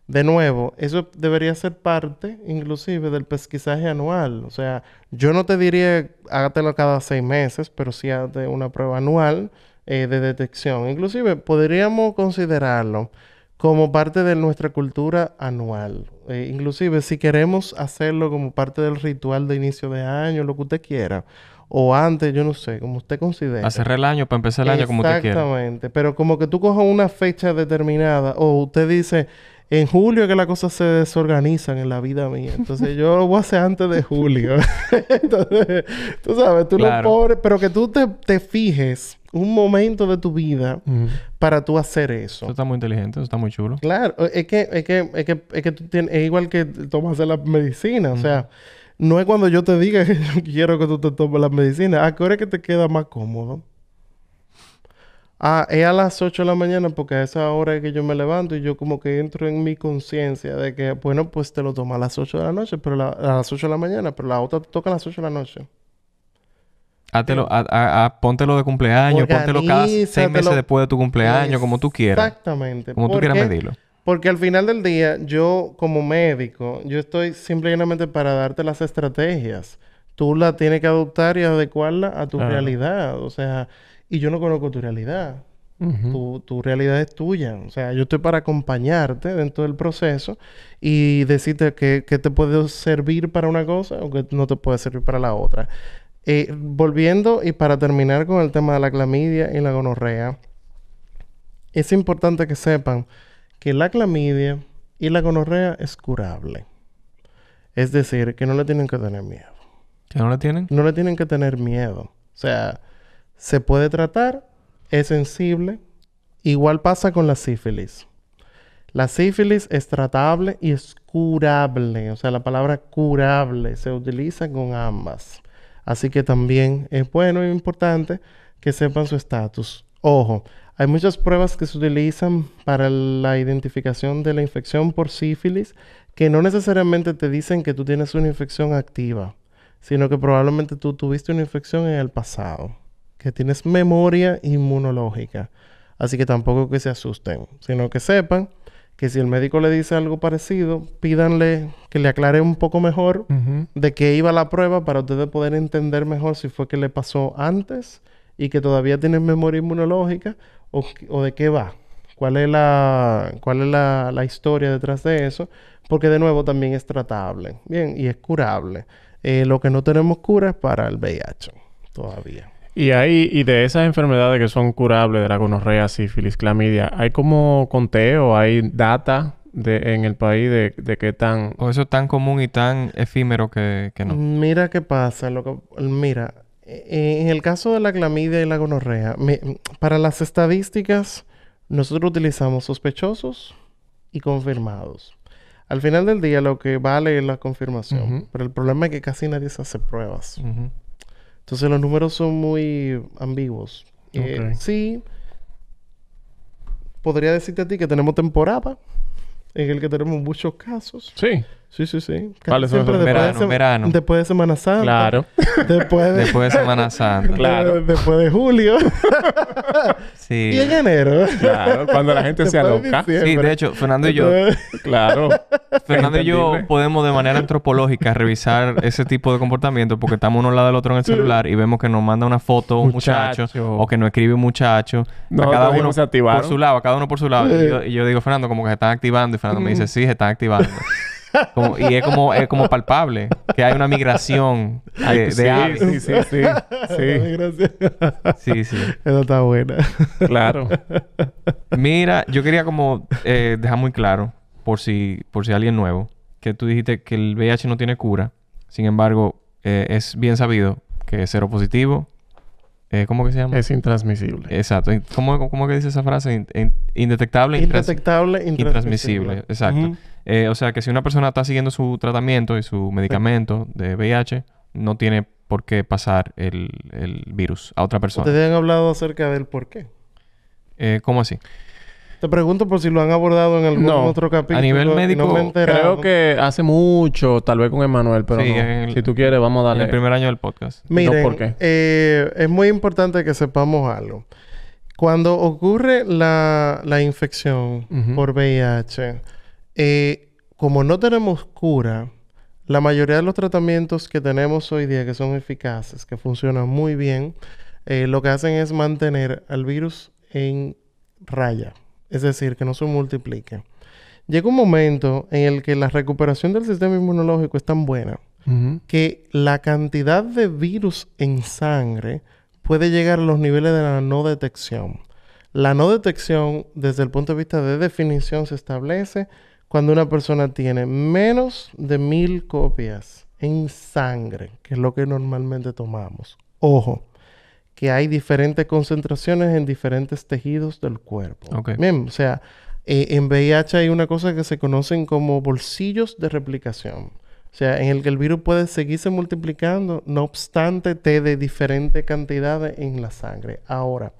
S3: de nuevo, eso debería ser parte inclusive del pesquisaje anual. O sea, yo no te diría hágatelo cada seis meses, pero sí hazte una prueba anual eh, de detección. Inclusive podríamos considerarlo como parte de nuestra cultura anual. Eh, inclusive si queremos hacerlo como parte del ritual de inicio de año, lo que usted quiera o antes, yo no sé, como usted considera. A
S2: el año, para empezar el año como usted quiera.
S3: Exactamente, pero como que tú cojas una fecha determinada o usted dice, en julio que las cosas se desorganizan en la vida mía, entonces yo lo voy a hacer antes de julio. <laughs> entonces, tú sabes, tú lo pones, pero que tú te, fijes un momento de tu vida para tú hacer eso. Eso está muy inteligente, eso está muy chulo. Claro, es que, es que, es que, tú es igual que tomas la medicina, o sea no es cuando yo te diga que yo quiero que tú te tomes la medicina. ¿A qué hora es que te queda más cómodo? Ah, es a las 8 de la mañana porque a esa hora es que yo me levanto y yo como que entro en mi conciencia de que, bueno, pues te lo tomas a las 8 de la noche, pero la, a las 8 de la mañana, pero la otra te toca a las 8 de la noche.
S2: Hátelo, a, póntelo de cumpleaños, póntelo cada seis meses después de tu cumpleaños, como tú quieras. Exactamente. Como tú quieras medirlo.
S3: Porque al final del día, yo como médico, yo estoy simplemente para darte las estrategias. Tú la tienes que adoptar y adecuarla a tu realidad. O sea, y yo no conozco tu realidad.
S4: tu,
S3: realidad es tuya. O sea, yo estoy para acompañarte dentro del proceso y decirte que, te puede servir para una cosa o que no te puede servir para la otra. Eh, volviendo y para terminar con el tema de la clamidia y la gonorrea, es importante que sepan que la clamidia y la gonorrea es curable. Es decir, que no le tienen que tener miedo. ¿Que no le tienen? No le tienen que tener miedo. O sea, se puede tratar, es sensible. Igual pasa con la sífilis. La sífilis es tratable y es curable. O sea, la palabra curable se utiliza con ambas. Así que también es bueno e importante que sepan su estatus. Ojo, hay muchas pruebas que se utilizan para la identificación de la infección por sífilis que no necesariamente te dicen que tú tienes una infección activa, sino que probablemente tú tuviste una infección en el pasado, que tienes memoria inmunológica. Así que tampoco que se asusten, sino que sepan que si el médico le dice algo parecido, pídanle que le aclare un poco mejor de qué iba la prueba para ustedes poder entender mejor si fue que le pasó antes y que todavía tienen memoria inmunológica o, de qué va, cuál es, la, cuál es la, historia detrás de eso, porque de nuevo también es tratable, bien, y es curable. Eh, lo que no tenemos cura es para el VIH todavía.
S1: Y ahí, y de esas enfermedades que son curables, de la gonorrea, sífilis, clamidia, ¿hay como conteo, hay data de, en el país de, de qué tan... O eso es tan común y tan efímero que, que no.
S3: Mira qué pasa. Lo que, mira, eh, eh, en el caso de la clamidia y la gonorrea, para las estadísticas, nosotros utilizamos sospechosos y confirmados. Al final del día lo que vale es la confirmación, pero el problema es que casi nadie se hace pruebas. Entonces los números son muy ambiguos. Eh, sí, podría decirte a ti que tenemos temporada en el que tenemos muchos casos. Sí. Sí, sí, sí. ¿Cuáles son los Verano, verano. Después de Semana Santa. Claro.
S2: <laughs> Después de... después de Semana Santa. <laughs> Claro. Después
S3: de julio.
S2: <laughs> sí. Y en
S3: enero. Claro. Cuando la gente se aloca.
S2: sí, de hecho, Fernando y yo... claro. Fernando y yo podemos de manera antropológica revisar ese tipo de comportamiento porque estamos uno al lado del otro en el celular y vemos que nos manda una foto un muchacho, o que nos escribe un muchacho. a cada uno por su lado, cada uno por su lado. Y, yo, digo, Fernando, como que se están activando y Fernando me dice, sí, se están activando y es como, es como palpable que hay una migración de, sí, Sí, sí, sí. Sí, Eso está buena. Claro. Mira, yo quería como eh, dejar muy claro, por si, por si alguien nuevo, que tú dijiste que el VIH no tiene cura. Sin embargo, eh, es bien sabido que es cero positivo, eh, ¿Cómo que se llama? Es intransmisible. Exacto. ¿Cómo, que dice esa frase? indetectable, intransmisible. Exacto. Eh, o sea, que si una persona está siguiendo su tratamiento y su medicamento de VIH, no tiene por qué pasar el, virus a otra
S1: persona.
S3: ¿te han hablado acerca del por qué? Eh, ¿Cómo así? Te pregunto por si lo han abordado en algún otro capítulo. A nivel médico, creo
S1: que hace mucho, tal vez con Emanuel, pero no. si tú quieres, vamos a darle. En el primer año del podcast. Miren, ¿por
S3: eh, es muy importante que sepamos algo. Cuando ocurre la, infección por VIH, eh, como no tenemos cura, la mayoría de los tratamientos que tenemos hoy día, que son eficaces, que funcionan muy bien, eh, lo que hacen es mantener al virus en raya es decir, que no se multiplique. Llega un momento en el que la recuperación del sistema inmunológico es tan buena que la cantidad de virus en sangre puede llegar a los niveles de la no detección. La no detección, desde el punto de vista de definición, se establece cuando una persona tiene menos de mil copias en sangre, que es lo que normalmente tomamos. Ojo, que hay diferentes concentraciones en diferentes tejidos del cuerpo. o sea, eh, en VIH hay una cosa que se conocen como bolsillos de replicación. O sea, en el que el virus puede seguirse multiplicando, no obstante, te de diferentes cantidades en la sangre. Ahora,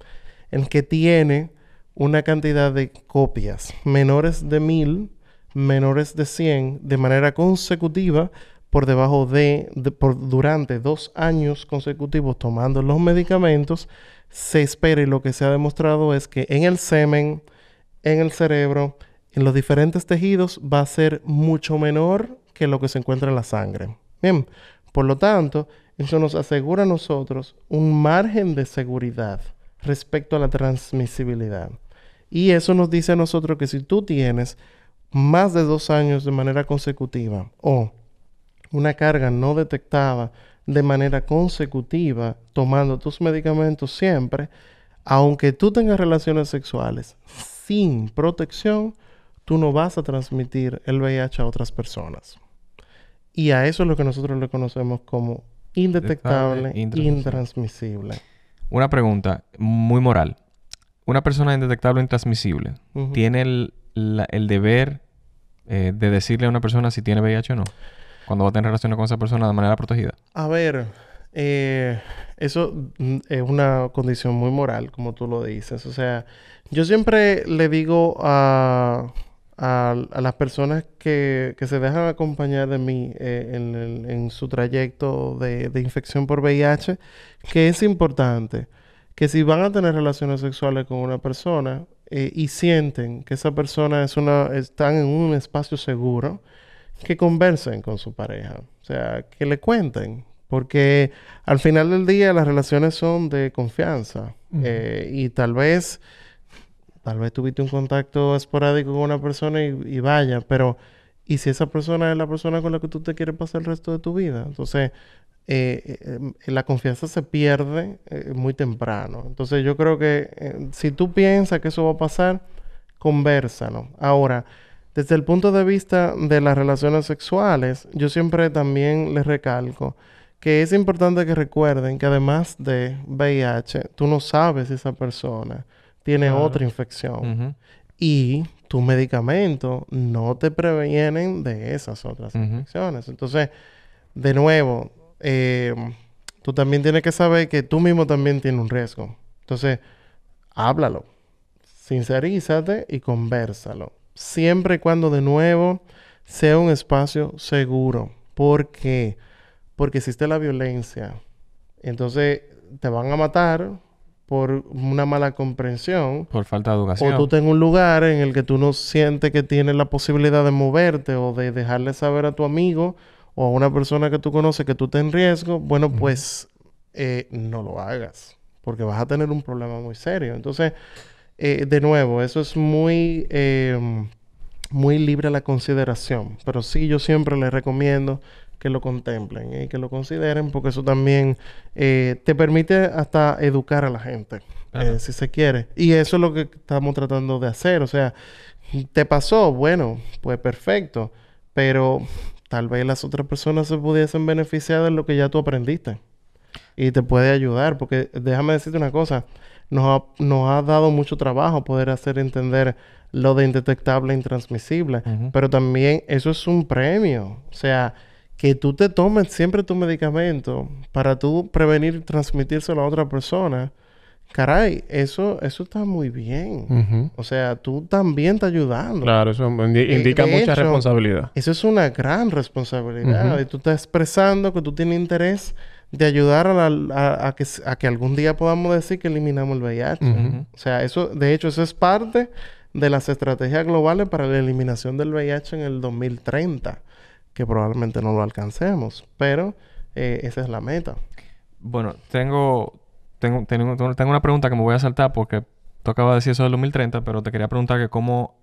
S3: el que tiene una cantidad de copias menores de mil, menores de 100, de manera consecutiva, por debajo de, por, durante dos años consecutivos tomando los medicamentos, se espera y lo que se ha demostrado es que en el semen, en el cerebro, en los diferentes tejidos va a ser mucho menor que lo que se encuentra en la sangre. Bien, por lo tanto, eso nos asegura a nosotros un margen de seguridad respecto a la transmisibilidad. Y eso nos dice a nosotros que si tú tienes más de dos años de manera consecutiva o una carga no detectada de manera consecutiva, tomando tus medicamentos siempre, aunque tú tengas relaciones sexuales sin protección, tú no vas a transmitir el VIH a otras personas. Y a eso es lo que nosotros le conocemos como indetectable, intransmisible.
S2: Una pregunta muy moral. Una persona indetectable o intransmisible tiene el, deber eh, de decirle a una persona si tiene VIH o no cuando va a tener relaciones con esa persona de manera protegida?
S3: A ver, eh, eso mm, es una condición muy moral, como tú lo dices. O sea, yo siempre le digo a, a, las personas que, se dejan acompañar de mí eh, en, su trayecto de, infección por VIH que es importante que si van a tener relaciones sexuales con una persona eh, y sienten que esa persona es una, están en un espacio seguro, que conversen con su pareja, o sea, que le cuenten, porque al final del día las relaciones son de confianza eh, y tal vez, tal vez tuviste un contacto esporádico con una persona y, vaya, pero ¿y si esa persona es la persona con la que tú te quieres pasar el resto de tu vida? Entonces, eh, eh, la confianza se pierde muy temprano. Entonces yo creo que si tú piensas que eso va a pasar, no. Ahora, desde el punto de vista de las relaciones sexuales, yo siempre también les recalco que es importante que recuerden que además de VIH, tú no sabes si esa persona tiene otra infección. Y tus medicamentos no te previenen de esas otras infecciones. Entonces, de nuevo, eh, tú también tienes que saber que tú mismo también tienes un riesgo. Entonces, háblalo, sincerízate y conversalo siempre y cuando de nuevo sea un espacio seguro. ¿Por qué? Porque existe la violencia. Entonces te van a matar por una mala comprensión.
S2: Por falta de educación. O tú
S3: en un lugar en el que tú no sientes que tienes la posibilidad de moverte o de dejarle saber a tu amigo o a una persona que tú conoces que tú estás en riesgo. Bueno, pues eh, no lo hagas porque vas a tener un problema muy serio. Entonces, eh, de nuevo, eso es muy, eh, muy libre a la consideración, pero sí yo siempre les recomiendo que lo contemplen y que lo consideren porque eso también eh, te permite hasta educar a la gente, eh, si se quiere. Y eso es lo que estamos tratando de hacer, o sea, te pasó, bueno, pues perfecto, pero tal vez las otras personas se pudiesen beneficiar de lo que ya tú aprendiste y te puede ayudar, porque déjame decirte una cosa, nos ha, nos ha dado mucho trabajo poder hacer entender lo de indetectable e intransmisible. Pero también eso es un premio. O sea, que tú te tomes siempre tu medicamento para tú prevenir y transmitírselo a otra persona. Caray, eso, eso está muy bien. O sea, tú también estás ayudando. Claro, eso eh, indica mucha responsabilidad. Eso es una gran responsabilidad. Y tú estás expresando que tú tienes interés de ayudar a, a, que, a, que, algún día podamos decir que eliminamos el VIH. O sea, eso, de hecho, eso es parte de las estrategias globales para la eliminación del VIH en el 2030, que probablemente no lo alcancemos, pero eh, esa es la meta.
S2: Bueno, tengo, tengo, tengo, tengo una pregunta que me voy a saltar porque tú acabas de decir eso del 2030, pero te quería preguntar que cómo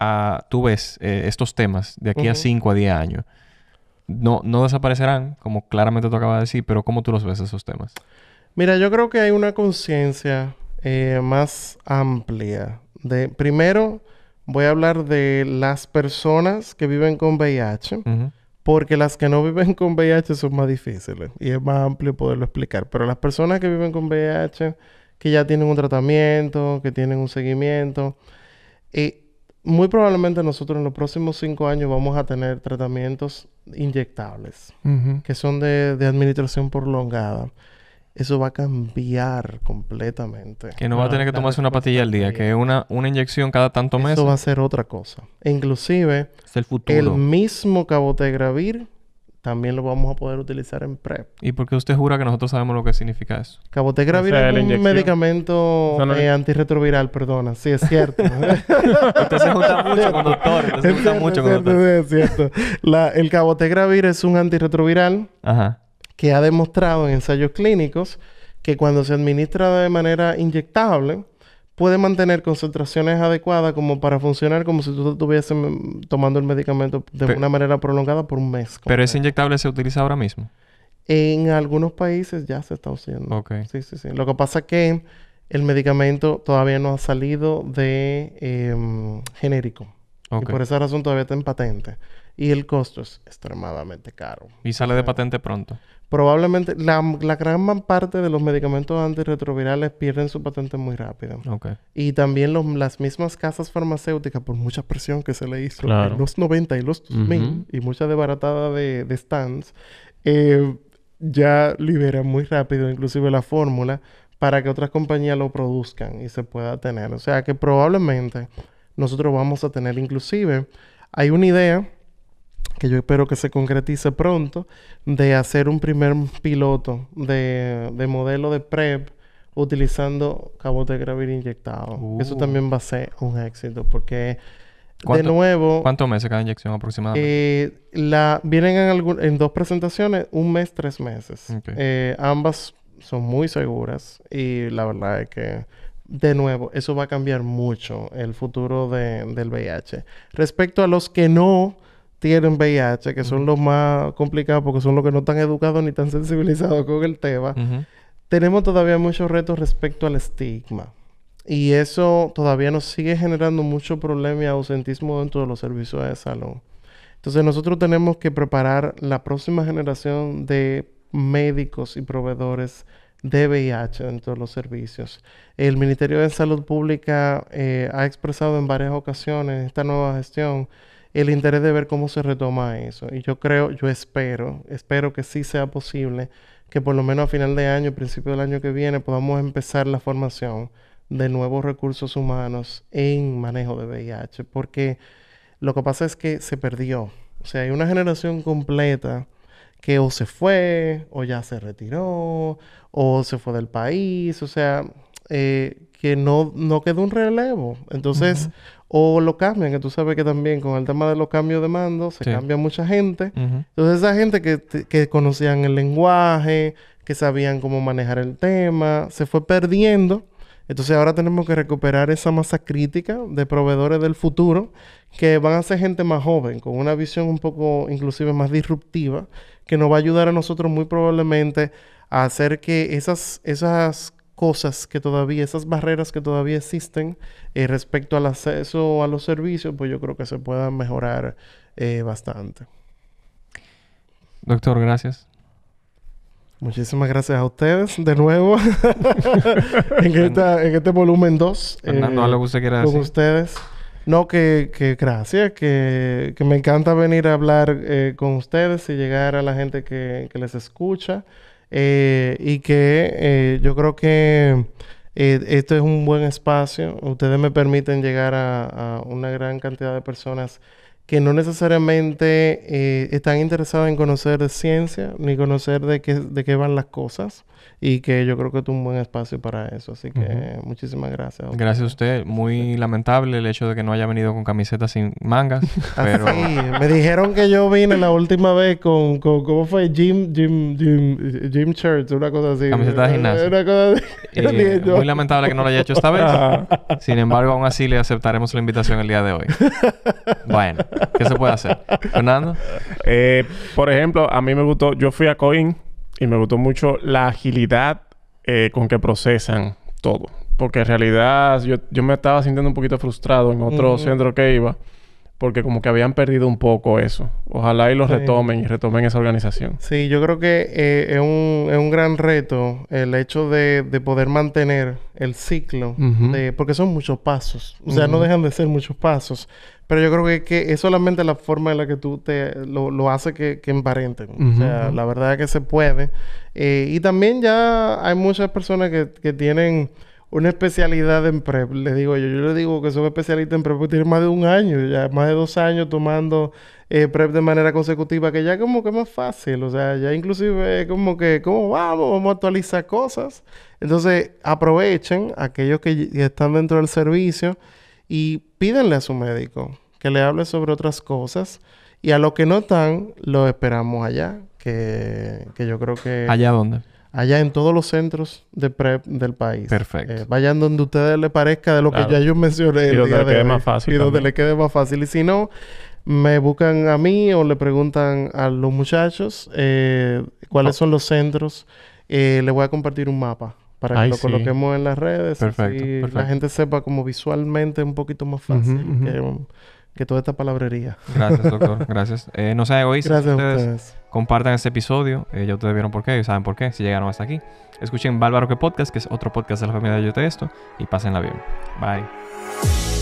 S2: ah, tú ves eh, estos temas de aquí a 5 a 10 años no, no desaparecerán, como claramente tú acabas de decir, pero ¿cómo tú los ves esos temas?
S3: Mira, yo creo que hay una conciencia eh, más amplia. De, primero, voy a hablar de las personas que viven con VIH, porque las que no viven con VIH son más difíciles y es más amplio poderlo explicar. Pero las personas que viven con VIH, que ya tienen un tratamiento, que tienen un seguimiento, eh, muy probablemente nosotros en los próximos cinco años vamos a tener tratamientos inyectables, que son de, administración prolongada. Eso va a cambiar completamente. Que no va a tener que
S2: tomarse una pastilla al día, que es una, una inyección cada tanto mes. Eso va a ser otra cosa. E inclusive, es el, futuro. el
S3: mismo cabotegravir también lo vamos a poder utilizar en PrEP.
S2: ¿Y por qué usted jura que nosotros sabemos lo que significa eso? Cabotegravir es un
S3: medicamento eh, antirretroviral, perdona. Sí, es cierto. <laughs> usted se junta mucho con doctor. Usted se junta mucho con doctor. Es cierto. Es cierto. La, el cabotegravir es un antirretroviral que ha demostrado en ensayos clínicos que cuando se administra de manera inyectable puede mantener concentraciones adecuadas como para funcionar como si tú estuviese mm, tomando el medicamento de una manera prolongada por un mes.
S2: Pero ese inyectable se utiliza ahora mismo.
S3: En algunos países ya se está usando. Ok. Sí, sí, sí. Lo que pasa es que el medicamento todavía no ha salido de em, genérico. Y por esa razón todavía está en patente. Y el costo es extremadamente caro.
S2: ¿Y sale de patente pronto?
S3: Probablemente la, gran parte de los medicamentos antirretrovirales pierden su patente muy rápido. Okay. Y también las mismas casas farmacéuticas, por mucha presión que se le hizo en los 90 y los 2000 y mucha desbaratada de, stands, eh, ya liberan muy rápido inclusive la fórmula para que otras compañías lo produzcan y se pueda tener. O sea que probablemente nosotros vamos a tener inclusive, hay una idea que yo espero que se concretice pronto, de hacer un primer piloto de, de modelo de PrEP utilizando cabote de gravir inyectado. Eso uh. también va a ser un éxito porque... De nuevo...
S2: ¿Cuántos meses cada inyección aproximadamente?
S3: Eh, la, vienen en, dos presentaciones, un mes, tres meses. Eh, ambas son muy seguras y la verdad es que de nuevo, eso va a cambiar mucho el futuro de, del VIH. Respecto a los que no, tienen VIH, que son los más complicados porque son los que no están educados ni tan sensibilizados con el tema, tenemos todavía muchos retos respecto al estigma. Y eso todavía nos sigue generando mucho problema y ausentismo dentro de los servicios de salud. Entonces nosotros tenemos que preparar la próxima generación de médicos y proveedores de VIH dentro de los servicios. El Ministerio de Salud Pública eh, ha expresado en varias ocasiones esta nueva gestión el interés de ver cómo se retoma eso. Y yo creo, yo espero, espero que sí sea posible que por lo menos a final de año, principio del año que viene, podamos empezar la formación de nuevos recursos humanos en manejo de VIH, porque lo que pasa es que se perdió. O sea, hay una generación completa que o se fue, o ya se retiró, o se fue del país, o sea, eh, que no, no quedó un relevo. Entonces, o lo cambian, que tú sabes que también con el tema de los cambios de mando se cambia mucha gente.
S4: Entonces,
S3: esa gente que, que, conocían el lenguaje, que sabían cómo manejar el tema, se fue perdiendo. Entonces, ahora tenemos que recuperar esa masa crítica de proveedores del futuro que van a ser gente más joven, con una visión un poco inclusive más disruptiva, que nos va a ayudar a nosotros muy probablemente a hacer que esas, esas cosas que todavía, esas barreras que todavía existen eh, respecto al acceso a los servicios, pues yo creo que se puedan mejorar eh, bastante. Doctor, gracias. Muchísimas gracias a ustedes de nuevo <laughs> en, este volumen 2. Fernando, eh, Con ustedes. No, que, que gracias, que, que, me encanta venir a hablar eh, con ustedes y llegar a la gente que, que les escucha. Eh, y que eh, yo creo que eh, esto es un buen espacio. Ustedes me permiten llegar a, una gran cantidad de personas que no necesariamente están interesadas en conocer ciencia ni conocer de de qué van las cosas y que yo creo que es un buen espacio para eso. Así que
S2: muchísimas gracias. Gracias a usted. Muy lamentable el hecho de que no haya venido con camiseta sin mangas. <laughs> Ah, pero... Sí,
S4: me
S3: dijeron que yo vine la última vez con, con ¿cómo fue? Jim, Jim, una cosa así. Camiseta de gimnasio. cosa así. <laughs> muy lamentable que no lo haya hecho esta vez.
S2: sin embargo, aún así le aceptaremos la invitación el día de hoy. <laughs>
S1: Bueno, ¿qué se puede hacer? Fernando. Eh, por ejemplo, a mí me gustó, yo fui a Coin y me gustó mucho la agilidad eh, con que procesan todo. Porque en realidad yo, yo, me estaba sintiendo un poquito frustrado en otro centro que iba, porque como que habían perdido un poco eso. Ojalá y lo retomen y retomen esa organización. Sí,
S3: yo creo que eh, es, un, es, un, gran reto el hecho de, de poder mantener el ciclo, de, porque son muchos pasos. O sea, no dejan de ser muchos pasos. Pero yo creo que, que, es solamente la forma en la que tú te lo, lo hace que, que emparenten. o sea, la verdad es que se puede. Eh, y también ya hay muchas personas que, que tienen una especialidad en PrEP. Les digo yo, yo le digo que son especialista en PrEP porque tienen más de un año, ya más de dos años tomando eh, PrEP de manera consecutiva, que ya como que es más fácil. O sea, ya inclusive es como que, ¿cómo vamos? Vamos a actualizar cosas. Entonces, aprovechen aquellos que están dentro del servicio y pídanle a su médico que le hable sobre otras cosas y a lo que no están, lo esperamos allá, que, yo creo que... ¿Allá dónde? Allá en todos los centros de del país. Perfecto. Eh, vayan donde ustedes les parezca de lo que ya yo mencioné. Y donde le quede más fácil. Y donde le quede más fácil. Y si no, me buscan a mí o le preguntan a los muchachos eh, cuáles oh. son los centros. Eh, les voy a compartir un mapa para que lo coloquemos en las redes. Perfecto, la gente sepa como visualmente un poquito más fácil Que, toda esta palabrería. Gracias, doctor. <laughs>
S2: gracias. Eh, no sea egoísta. Gracias a ustedes. Compartan este episodio. Eh, ya ustedes vieron por qué y saben por qué. Si llegaron hasta aquí. Escuchen Bárbaro que Podcast, que es otro podcast de la familia de Yo Te Esto. Y pásenla bien. Bye.